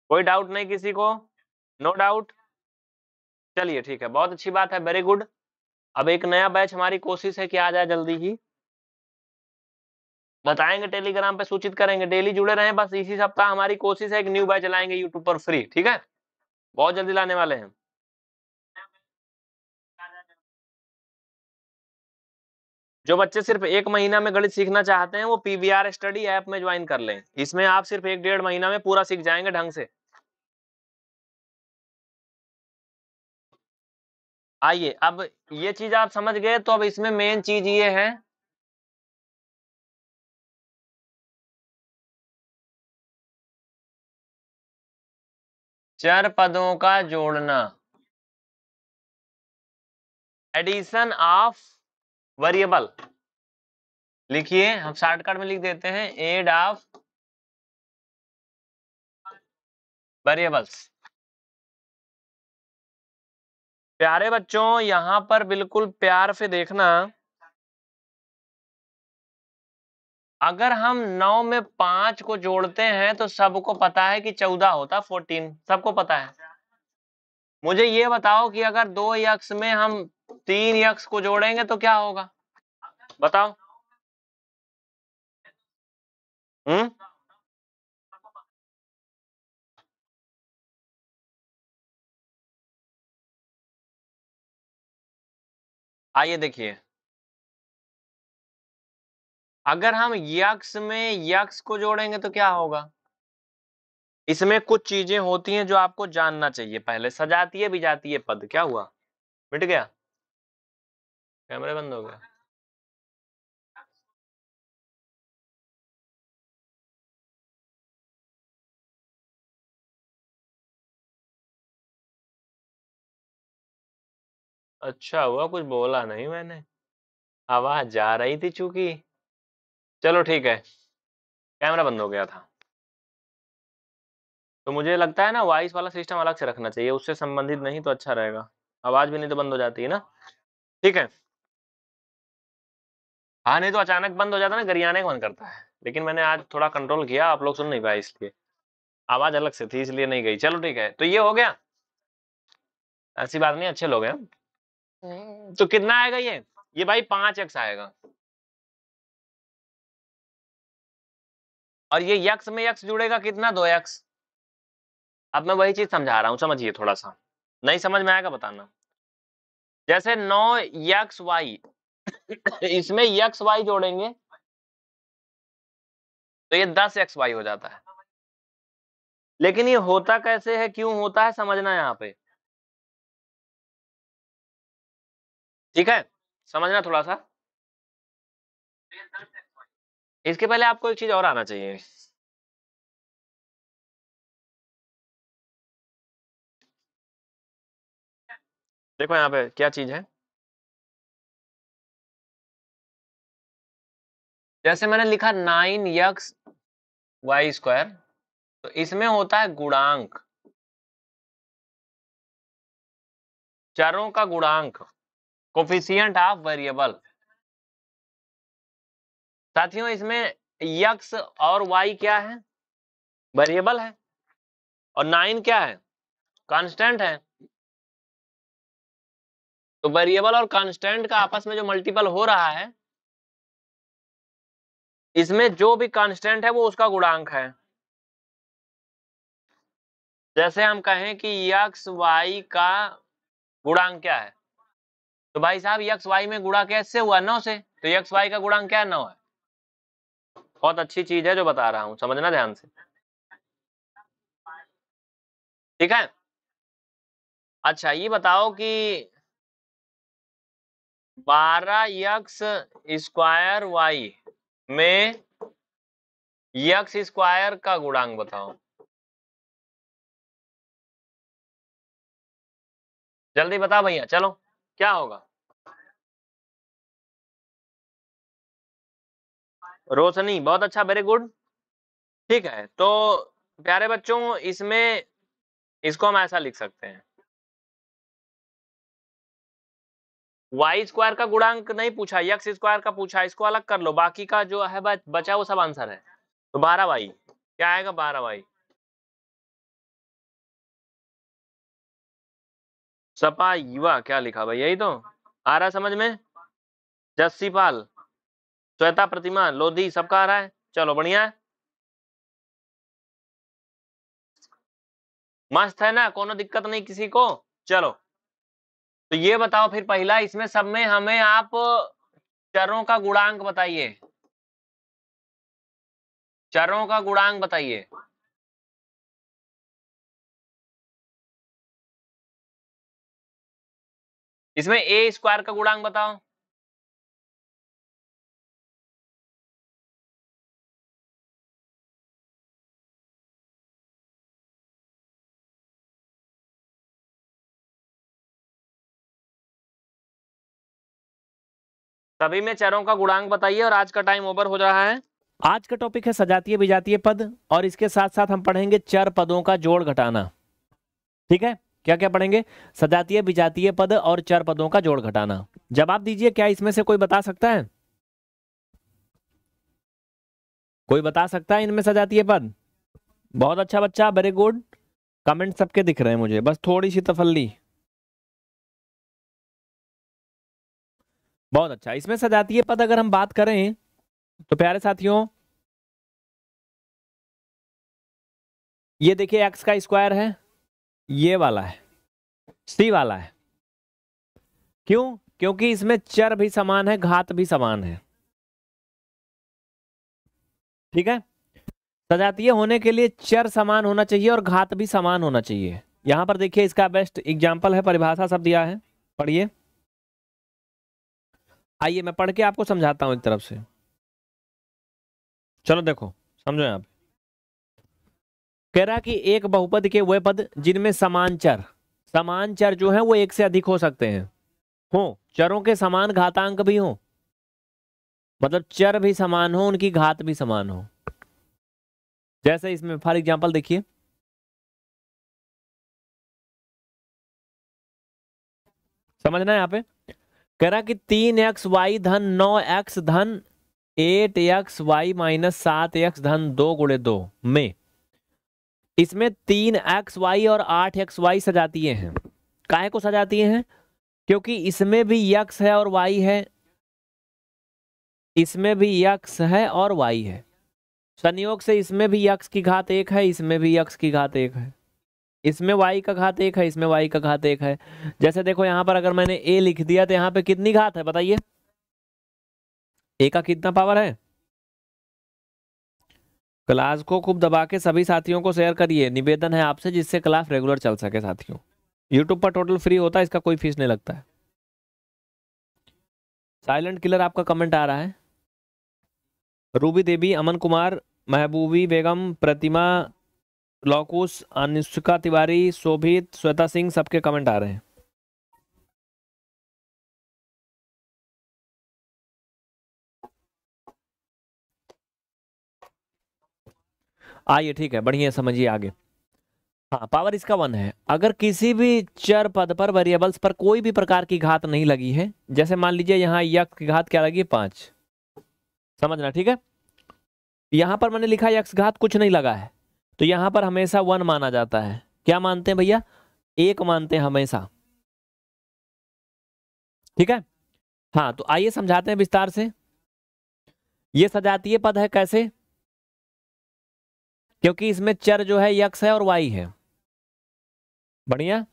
A: कोई डाउट नहीं किसी को नो no डाउट चलिए ठीक है बहुत अच्छी बात है वेरी गुड अब एक नया बैच हमारी कोशिश है कि आ जाए जल्दी ही बताएंगे टेलीग्राम पे सूचित करेंगे डेली जुड़े रहे बस इसी सप्ताह हमारी कोशिश है एक न्यू बैच लाएंगे यूट्यूब पर फ्री ठीक है बहुत जल्दी लाने वाले हैं जो बच्चे सिर्फ एक महीना में गणित सीखना चाहते हैं वो पीबीआर स्टडी ऐप में ज्वाइन कर लें इसमें आप सिर्फ एक डेढ़ महीना में पूरा सीख जाएंगे ढंग से आइए अब ये चीज आप समझ गए तो अब इसमें
B: मेन चीज ये है चर पदों का
A: जोड़ना एडिशन ऑफ वेरिएबल लिखिए हम शॉर्टकट में लिख देते हैं एड ऑफ
B: वेरिएबल्स प्यारे बच्चों यहां पर बिल्कुल प्यार से देखना
A: अगर हम नौ में पांच को जोड़ते हैं तो सबको पता है कि चौदह होता फोर्टीन सबको पता है मुझे ये बताओ कि अगर दो यक्ष में हम तीन यक्ष को जोड़ेंगे तो क्या होगा बताओ हम्म आइए देखिए अगर हम यक्ष में यक्ष को जोड़ेंगे तो क्या होगा इसमें कुछ चीजें होती हैं जो आपको जानना चाहिए पहले सजातीय भी जातीय पद क्या हुआ मिट गया कैमरे बंद हो गया
B: अच्छा हुआ कुछ बोला नहीं मैंने।
A: आवाज़ जा रही थी चूंकि चलो ठीक है, कैमरा बंद हो गया था। तो मुझे लगता है ना वॉइस वाला सिस्टम अलग से रखना चाहिए, उससे संबंधित नहीं तो अच्छा रहेगा। आवाज़ भी नहीं तो बंद हो जाती है ना? ठीक है। हाँ, नहीं तो अचानक बंद हो जाता ना गरियाने का मन करता है। लेकिन मैंने आज थोड़ा कंट्रोल किया, आप लोग सुन नहीं पाए इसलिए। आवाज़ अलग से थी इसलिए नहीं गई। चलो ठीक है, तो ये हो गया। ऐसी बात नहीं अच्छे लोग हैं हम्म। तो कितना आएगा ये ये भाई
B: पांच एक्स आएगा और ये
A: यक्स में यक्स जुड़ेगा कितना दो यक्स अब मैं वही चीज समझा रहा हूं समझिए थोड़ा सा नहीं समझ में आएगा बताना जैसे नौ यक्स वाई इसमें यक्स वाई जोड़ेंगे तो ये दस एक्स
B: वाई हो जाता है
A: लेकिन ये होता कैसे है क्यों होता है समझना यहाँ पे
B: ठीक है समझना थोड़ा सा इसके पहले आपको एक चीज और आना चाहिए देखो यहाँ पे क्या चीज है जैसे मैंने लिखा नाइन यक्स वाई स्क्वायर तो इसमें होता है गुणांक चरों का गुणांक कोफिशियंट ऑफ वेरिएबल
A: साथियों इसमें यक्स और वाई क्या है वेरिएबल है और नाइन क्या है कांस्टेंट है तो वेरिएबल और कांस्टेंट का आपस में जो मल्टीपल
B: हो रहा है इसमें जो भी कांस्टेंट है वो उसका गुणांक
A: है जैसे हम कहें कि यक्स वाई का गुणांक क्या है तो भाई साहब यक्स वाई में गुड़ा कैसे हुआ नौ से तो यक्स वाई का गुणांक क्या नौ है बहुत अच्छी चीज है जो बता रहा हूं समझना ध्यान से ठीक है अच्छा ये बताओ कि बारह यक्स स्क्वायर वाई में यक्स
B: स्क्वायर का गुणांक बताओ जल्दी बताओ भैया चलो क्या होगा
A: रोशनी बहुत अच्छा वेरी गुड ठीक है तो प्यारे बच्चों इसमें इसको हम ऐसा लिख सकते हैं वाई स्क्वायर का गुणांक नहीं पूछा यक्स स्क्वायर का पूछा इसको अलग कर लो बाकी का जो है बचा वो सब आंसर है तो बारह वाई क्या आएगा बारह वाई सपा युवा क्या लिखा भाई यही तो आ रहा है समझ में जस्सीपाल श्वेता प्रतिमा लोधी सबका आ रहा है चलो बढ़िया है मस्त है ना कोनो दिक्कत नहीं किसी को चलो तो ये बताओ फिर पहला इसमें सब में हमें आप चरों का गुणांक बताइए चरों का
B: गुणांक बताइए इसमें ए स्क्वायर का गुणांक बताओ
A: सभी में चरों का गुणांक बताइए और आज का टाइम ओवर हो रहा है आज का टॉपिक है सजातीय विजातीय पद और इसके साथ साथ हम पढ़ेंगे चर पदों का जोड़ घटाना ठीक है क्या क्या पढ़ेंगे सजातीय विजातीय पद और चर पदों का जोड़ घटाना जवाब दीजिए क्या इसमें से कोई बता सकता है कोई बता सकता है इनमें सजातीय पद बहुत अच्छा बच्चा वेरी गुड कमेंट सबके दिख रहे हैं मुझे बस थोड़ी सी तफल्ली बहुत अच्छा इसमें सजातीय पद अगर हम बात करें तो प्यारे साथियों ये देखिए एक्स का स्क्वायर है ये वाला है सी वाला है क्यों क्योंकि इसमें चर भी समान है घात भी समान है ठीक है सजातीय होने के लिए चर समान होना चाहिए और घात भी समान होना चाहिए यहां पर देखिए इसका बेस्ट एग्जाम्पल है परिभाषा सब दिया है पढ़िए आइए मैं पढ़ के आपको समझाता हूं एक तरफ से चलो देखो समझो आप कह रहा कि एक बहुपद के वह पद जिनमें समान चर समान चर जो है वो एक से अधिक हो सकते हैं हो चरों के समान घातांक भी हो मतलब चर भी समान हो उनकी घात भी समान हो
B: जैसे इसमें फॉर एग्जाम्पल देखिए
A: समझना है यहां पे कह रहा कि तीन एक्स वाई धन नौ एक्स धन एट एक्स वाई माइनस सात एक्स धन दो गुड़े दो में इसमें तीन एक्स वाई और आठ एक्स वाई सजातीय हैं काहे को सजातीय हैं क्योंकि इसमें भी यक्स है और वाई है इसमें भी यक्स है और वाई है संयोग से इसमें भी यक्स की घात एक है इसमें भी यक्स की घात एक है इसमें वाई का घात एक है इसमें वाई का घात एक है जैसे देखो यहाँ पर अगर मैंने ए लिख दिया तो यहाँ पे कितनी घात है बताइए ए का कितना पावर है क्लास को खूब दबा के सभी साथियों को शेयर करिए निवेदन है आपसे जिससे क्लास रेगुलर चल सके साथियों यूट्यूब पर टोटल फ्री होता है इसका कोई फीस नहीं लगता है साइलेंट किलर आपका कमेंट आ रहा है रूबी देवी अमन कुमार महबूबी बेगम प्रतिमा लौकुस अनुष्का तिवारी शोभित श्वेता सिंह सबके कमेंट आ रहे हैं आइए ठीक है बढ़िया समझिए आगे हाँ पावर इसका वन है अगर किसी भी चर पद पर वेरिएबल्स पर कोई भी प्रकार की घात नहीं लगी है जैसे मान लीजिए यहाँ यक्ष की घात क्या लगी पांच पाँच समझना ठीक है यहां पर मैंने लिखा यक्ष घात कुछ नहीं लगा है तो यहां पर हमेशा वन माना जाता है क्या मानते हैं भैया एक मानते हैं हमेशा ठीक है हाँ तो आइए समझाते हैं विस्तार से ये सजातीय पद है कैसे क्योंकि इसमें चर जो है यक्स है और वाई है बढ़िया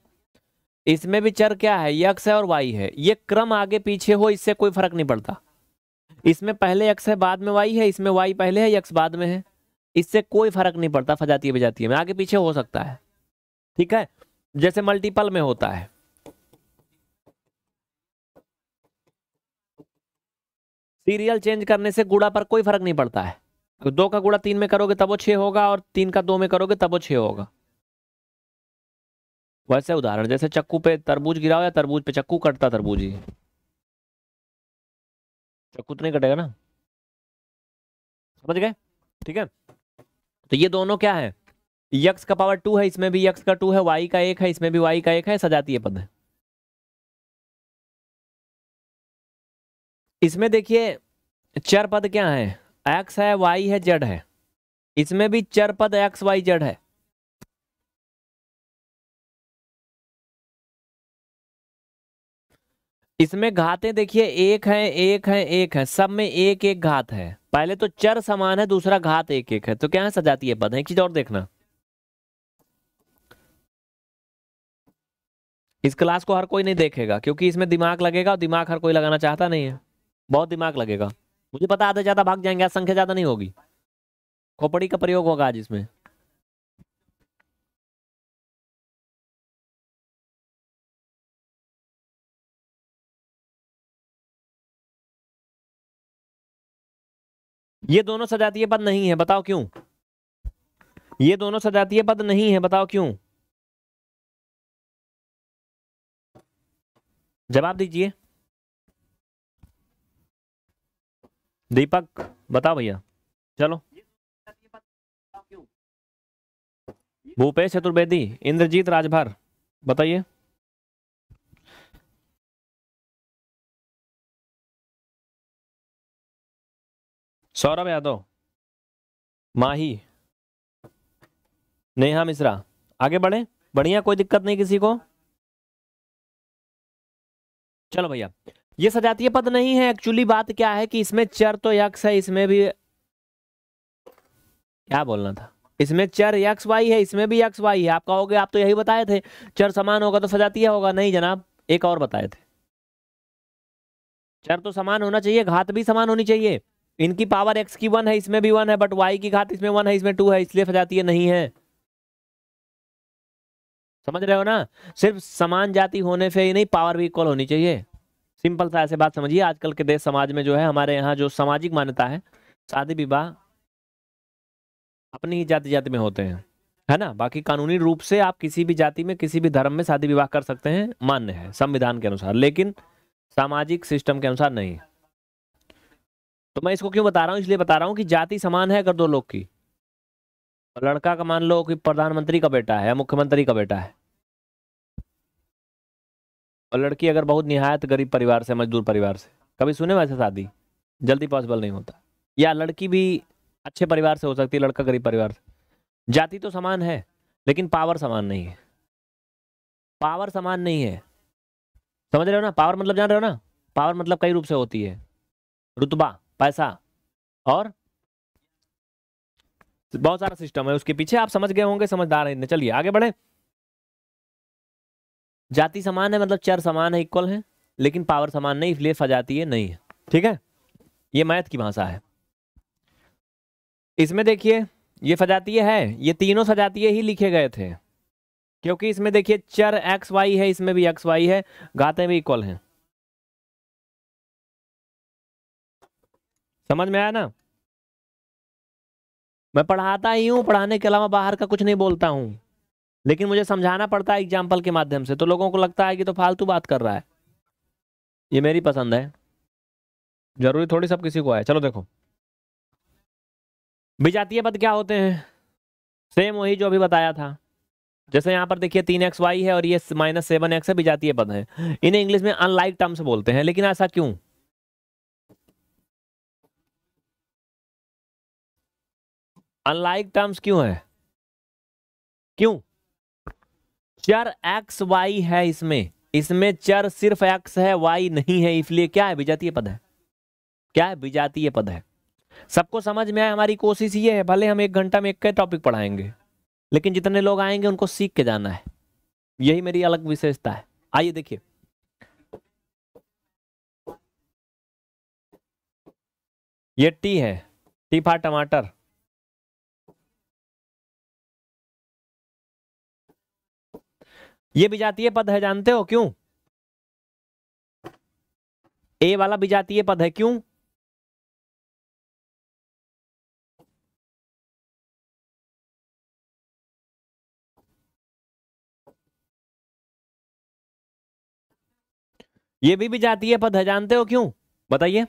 A: इसमें भी चर क्या है यक्स है और वाई है ये क्रम आगे पीछे हो इससे कोई फर्क नहीं पड़ता इसमें पहले यक्स है बाद में वाई है इसमें वाई पहले है यक्स बाद में है इससे कोई फर्क नहीं पड़ता फजाती बजाती में आगे पीछे हो सकता है ठीक है जैसे मल्टीपल में होता है सीरियल चेंज करने से गुड़ा पर कोई फर्क नहीं पड़ता है तो दो का गुड़ा तीन में करोगे तब वो छः होगा और तीन का दो में करोगे तब वो छः होगा वैसे उदाहरण जैसे चक्कू पे तरबूज गिराओ या तरबूज पे चक्कू कटता तरबूज ही चक्कू तो नहीं कटेगा ना समझ गए ठीक है तो ये दोनों क्या है यक्स का पावर टू है इसमें भी यक्स का टू है वाई का एक है इसमें भी वाई का एक है सजातीय पद है इसमें देखिए चर पद क्या है एक्स है वाई है जड़ है इसमें भी चर पद एक्स वाई जड़ है इसमें घाते देखिए एक है एक है एक है सब में एक एक घात है पहले तो चर समान है दूसरा घात एक एक है तो क्या है सजातीय पद है एक चीज और देखना इस क्लास को हर कोई नहीं देखेगा क्योंकि इसमें दिमाग लगेगा और दिमाग हर कोई लगाना चाहता नहीं है बहुत दिमाग लगेगा मुझे पता आधे ज़्यादा भाग जाएंगे आज संख्या ज़्यादा नहीं होगी खोपड़ी का प्रयोग होगा आज इसमें
B: ये दोनों सजातीय पद नहीं है बताओ क्यों ये दोनों सजातीय पद नहीं है बताओ क्यों
A: जवाब दीजिए दीपक बताओ भैया चलो भूपेश चतुर्वेदी इंद्रजीत राजभर बताइए सौरभ यादव माही नेहा मिश्रा आगे बढ़े बढ़िया कोई दिक्कत नहीं किसी को चलो भैया ये सजातीय पद नहीं है एक्चुअली बात क्या है कि इसमें चर तो यक्ष है इसमें भी क्या बोलना था इसमें चर यक्ष वाई है इसमें भी यक्ष वाई है आप कहोगे आप तो यही बताए थे चर समान होगा तो सजातीय होगा नहीं जनाब एक और बताए थे चर तो समान होना चाहिए घात भी समान होनी चाहिए इनकी पावर एक्स की वन है इसमें भी वन है बट वाई की घात इसमें वन है इसमें टू है इसलिए सजातीय नहीं है समझ रहे हो ना सिर्फ समान जाति होने से ही नहीं पावर भी इक्वल होनी चाहिए सिंपल सा ऐसे बात समझिए आजकल के देश समाज में जो है हमारे यहाँ जो सामाजिक मान्यता है शादी विवाह अपनी ही जाति जाति में होते हैं है ना बाकी कानूनी रूप से आप किसी भी जाति में किसी भी धर्म में शादी विवाह कर सकते हैं मान्य है संविधान के अनुसार लेकिन सामाजिक सिस्टम के अनुसार नहीं तो मैं इसको क्यों बता रहा हूँ इसलिए बता रहा हूँ कि जाति समान है अगर दो लोग की लड़का का मान लो कि प्रधानमंत्री का बेटा है या मुख्यमंत्री का बेटा है और लड़की अगर बहुत निहायत गरीब परिवार से मजदूर परिवार से कभी सुने वैसे शादी जल्दी पॉसिबल नहीं होता या लड़की भी अच्छे परिवार से हो सकती है लड़का गरीब परिवार से जाति तो समान है लेकिन पावर समान नहीं है पावर समान नहीं है समझ रहे हो ना पावर मतलब जान रहे हो ना पावर मतलब कई रूप से होती है रुतबा पैसा और बहुत सारा सिस्टम है उसके पीछे आप समझ गए होंगे समझदार हैं चलिए आगे बढ़े जाति समान है मतलब चर समान है इक्वल है लेकिन पावर समान नहीं इसलिए सजातीय नहीं है ठीक है ये मैथ की भाषा है इसमें देखिए ये सजातीय है ये तीनों सजातीय ही लिखे गए थे क्योंकि इसमें देखिए चर एक्स वाई है इसमें भी एक्स वाई है गाते भी इक्वल हैं समझ में आया ना मैं पढ़ाता ही हूं पढ़ाने के अलावा बाहर का कुछ नहीं बोलता हूँ लेकिन मुझे समझाना पड़ता है एग्जाम्पल के माध्यम से तो लोगों को लगता है कि तो फालतू बात कर रहा है ये मेरी पसंद है जरूरी थोड़ी सब किसी को आए चलो देखो विजातीय पद क्या होते हैं सेम वही जो अभी बताया था जैसे यहाँ पर देखिए तीन एक्स वाई है और ये माइनस सेवन एक्स है विजातीय पद है इन्हें इंग्लिश में अनलाइक टर्म्स बोलते हैं लेकिन ऐसा क्यों अनलाइक टर्म्स क्यों है क्यों चर एक्स वाई है इसमें इसमें चर सिर्फ एक्स है वाई नहीं है इसलिए क्या है विजातीय पद है क्या है विजातीय पद है सबको समझ में आए हमारी कोशिश ये है भले हम एक घंटा में एक का टॉपिक पढ़ाएंगे लेकिन जितने लोग आएंगे उनको सीख के जाना है यही मेरी अलग विशेषता है आइए देखिए ये टी है टी टमाटर
B: ये विजातीय पद है जानते हो क्यों ए वाला विजातीय पद है क्यों
A: ये भी विजातीय पद है जानते हो क्यों बताइए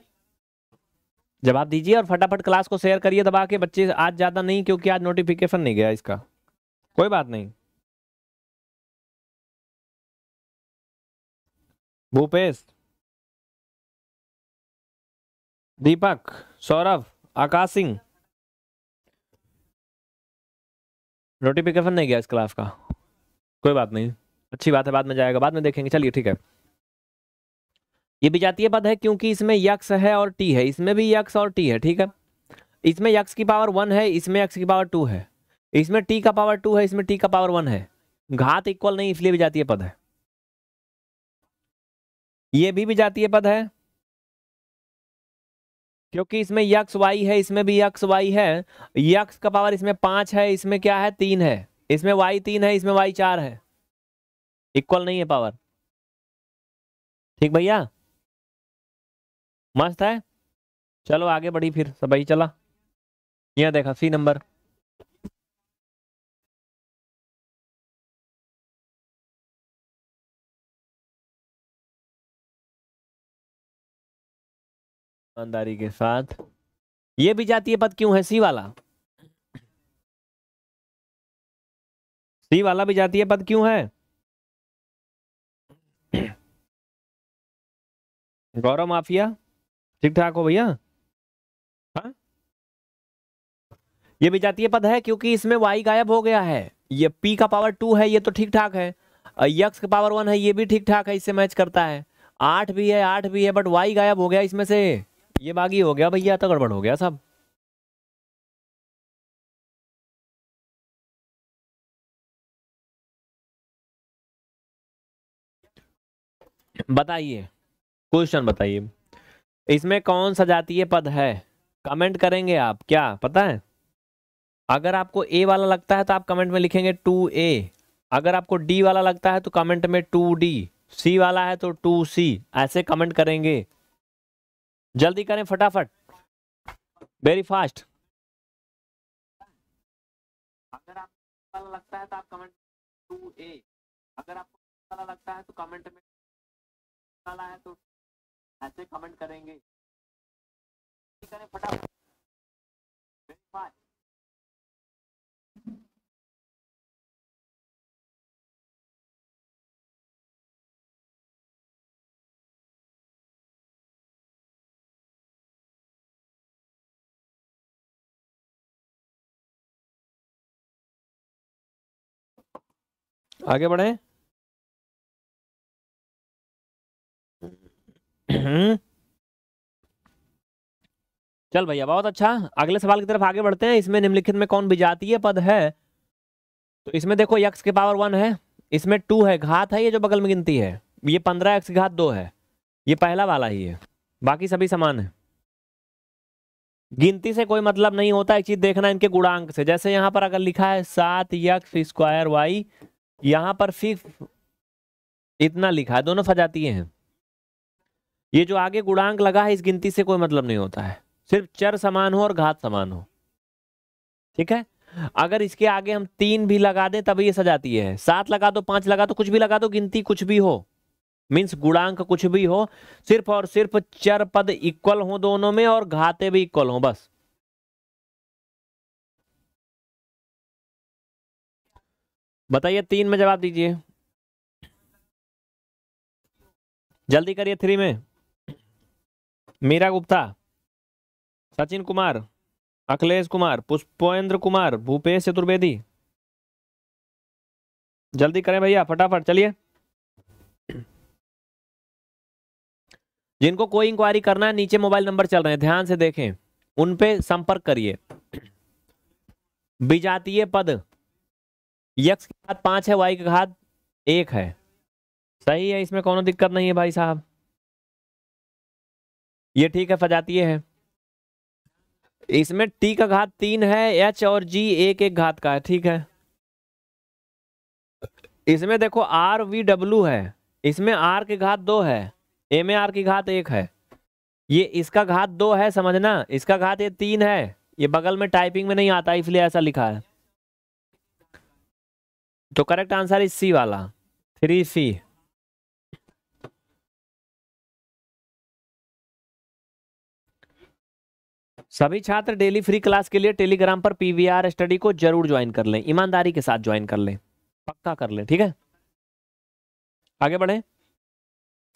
A: जवाब दीजिए और फटाफट क्लास को शेयर करिए दबा के बच्चे आज ज़्यादा नहीं क्योंकि आज नोटिफिकेशन नहीं गया इसका कोई बात नहीं भूपेश दीपक सौरभ आकाश सिंह नोटिफिकेशन नहीं गया इस क्लास का कोई बात नहीं अच्छी बात है बाद में जाएगा बाद में देखेंगे चलिए ठीक है ये जातीय पद है क्योंकि इसमें यक्स है और टी है इसमें भी यक्स और टी है ठीक है इसमें यक्स की पावर वन है इसमें यक्स की पावर टू है इसमें टी का पावर टू है इसमें टी का पावर वन है घात इक्वल नहीं इसलिए जातीय पद है ये भी विजातीय पद है क्योंकि इसमें यक्ष वाई है इसमें भी यक्ष वाई है यक्ष का पावर इसमें पांच है इसमें क्या है तीन है इसमें वाई तीन है इसमें वाई चार है इक्वल नहीं है पावर ठीक भैया मस्त है
B: चलो आगे बढ़ी फिर सब भाई चला यह देखा सी नंबर
A: ईमानदारी के साथ ये भी जातीय पद क्यों है सी वाला सी वाला भी जातीय पद क्यों है
B: गौरव माफिया ठीक ठाक हो
A: भैया हाँ? ये भी जातीय पद है क्योंकि इसमें वाई गायब हो गया है ये पी का पावर टू है ये तो ठीक ठाक है यक्स का पावर वन है ये भी ठीक ठाक है इससे मैच करता है आठ भी है आठ भी है बट वाई गायब हो गया इसमें से ये बागी हो गया भैया तो गड़बड़ हो गया सब बताइए क्वेश्चन बताइए इसमें कौन सा जातीय पद है कमेंट करेंगे आप क्या पता है अगर आपको ए वाला लगता है तो आप कमेंट में लिखेंगे टू ए अगर आपको डी वाला लगता है तो कमेंट में टू डी सी वाला है तो टू सी ऐसे कमेंट करेंगे जल्दी करें फटाफट वेरी फास्ट अगर आप
B: लगता है तो आप कमेंट टू ए अगर आपको वाला लगता है तो कमेंट में वाला है तो ऐसे कमेंट करेंगे करें फटाफट वेरी फास्ट आगे बढ़े हम्म।
A: चल भैया बहुत अच्छा अगले सवाल की तरफ आगे बढ़ते हैं इसमें निम्नलिखित में कौन विजातीय पद है तो इसमें देखो यक्स के पावर वन है इसमें टू है घात है ये जो बगल में गिनती है ये पंद्रह एक्स घात दो है ये पहला वाला ही है बाकी सभी समान है गिनती से कोई मतलब नहीं होता एक चीज देखना इनके गुणांक से जैसे यहां पर अगर लिखा है सात यक्स स्क्वायर वाई यहां पर फिफ इतना लिखा है दोनों सजातीय हैं ये जो आगे गुणांक लगा है इस गिनती से कोई मतलब नहीं होता है सिर्फ चर समान हो और घात समान हो ठीक है अगर इसके आगे हम तीन भी लगा दें तभी ये सजातीय है सात लगा दो पांच लगा दो कुछ भी लगा दो गिनती कुछ भी हो मीन्स गुणांक कुछ भी हो सिर्फ और सिर्फ चर पद इक्वल हो दोनों में और घाते भी इक्वल हो बस
B: बताइए तीन में जवाब दीजिए
A: जल्दी करिए थ्री में मीरा गुप्ता सचिन कुमार अखिलेश कुमार पुष्पेंद्र कुमार भूपेश चतुर्वेदी जल्दी करें भैया फटाफट चलिए जिनको कोई इंक्वायरी करना है नीचे मोबाइल नंबर चल रहे हैं ध्यान से देखें उन पे संपर्क करिए विजातीय पद यक्स की घात पांच है वाई की घात एक है सही है इसमें कोनो दिक्कत नहीं है भाई साहब ये ठीक है फजातीय है इसमें टी का घात तीन है एच और जी एक एक घात का है ठीक है इसमें देखो आर वी डब्ल्यू है इसमें आर की घात दो है एम ए आर की घात एक है ये इसका घात दो है समझना इसका घात ये तीन है ये बगल में टाइपिंग में नहीं आता इसलिए ऐसा लिखा है तो करेक्ट आंसर इज सी वाला थ्री सी सभी छात्र डेली फ्री क्लास के लिए टेलीग्राम पर पीवीआर स्टडी को जरूर ज्वाइन कर लें ईमानदारी के साथ ज्वाइन कर लें पक्का कर लें ठीक है आगे बढ़े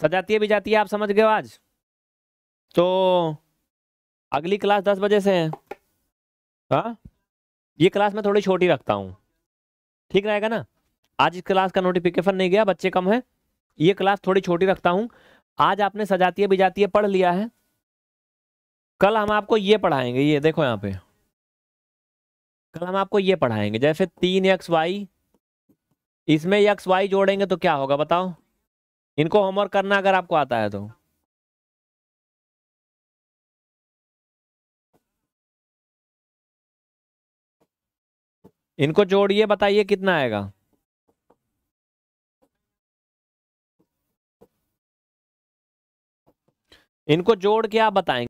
A: सजाती भी जाती है आप समझ गए आज तो अगली क्लास दस बजे से है हाँ ये क्लास मैं थोड़ी छोटी रखता हूँ ठीक रहेगा ना आज इस क्लास का नोटिफिकेशन नहीं गया बच्चे कम है ये क्लास थोड़ी छोटी रखता हूँ आज आपने सजातीय बिजातीय पढ़ लिया है कल हम आपको ये पढ़ाएंगे ये देखो यहाँ पे कल हम आपको ये पढ़ाएंगे जैसे तीन एक्स वाई इसमें एक्स वाई जोड़ेंगे तो क्या होगा बताओ इनको होमवर्क करना अगर आपको आता है तो इनको जोड़िए बताइए कितना आएगा इनको जोड़ के आप बताएंगे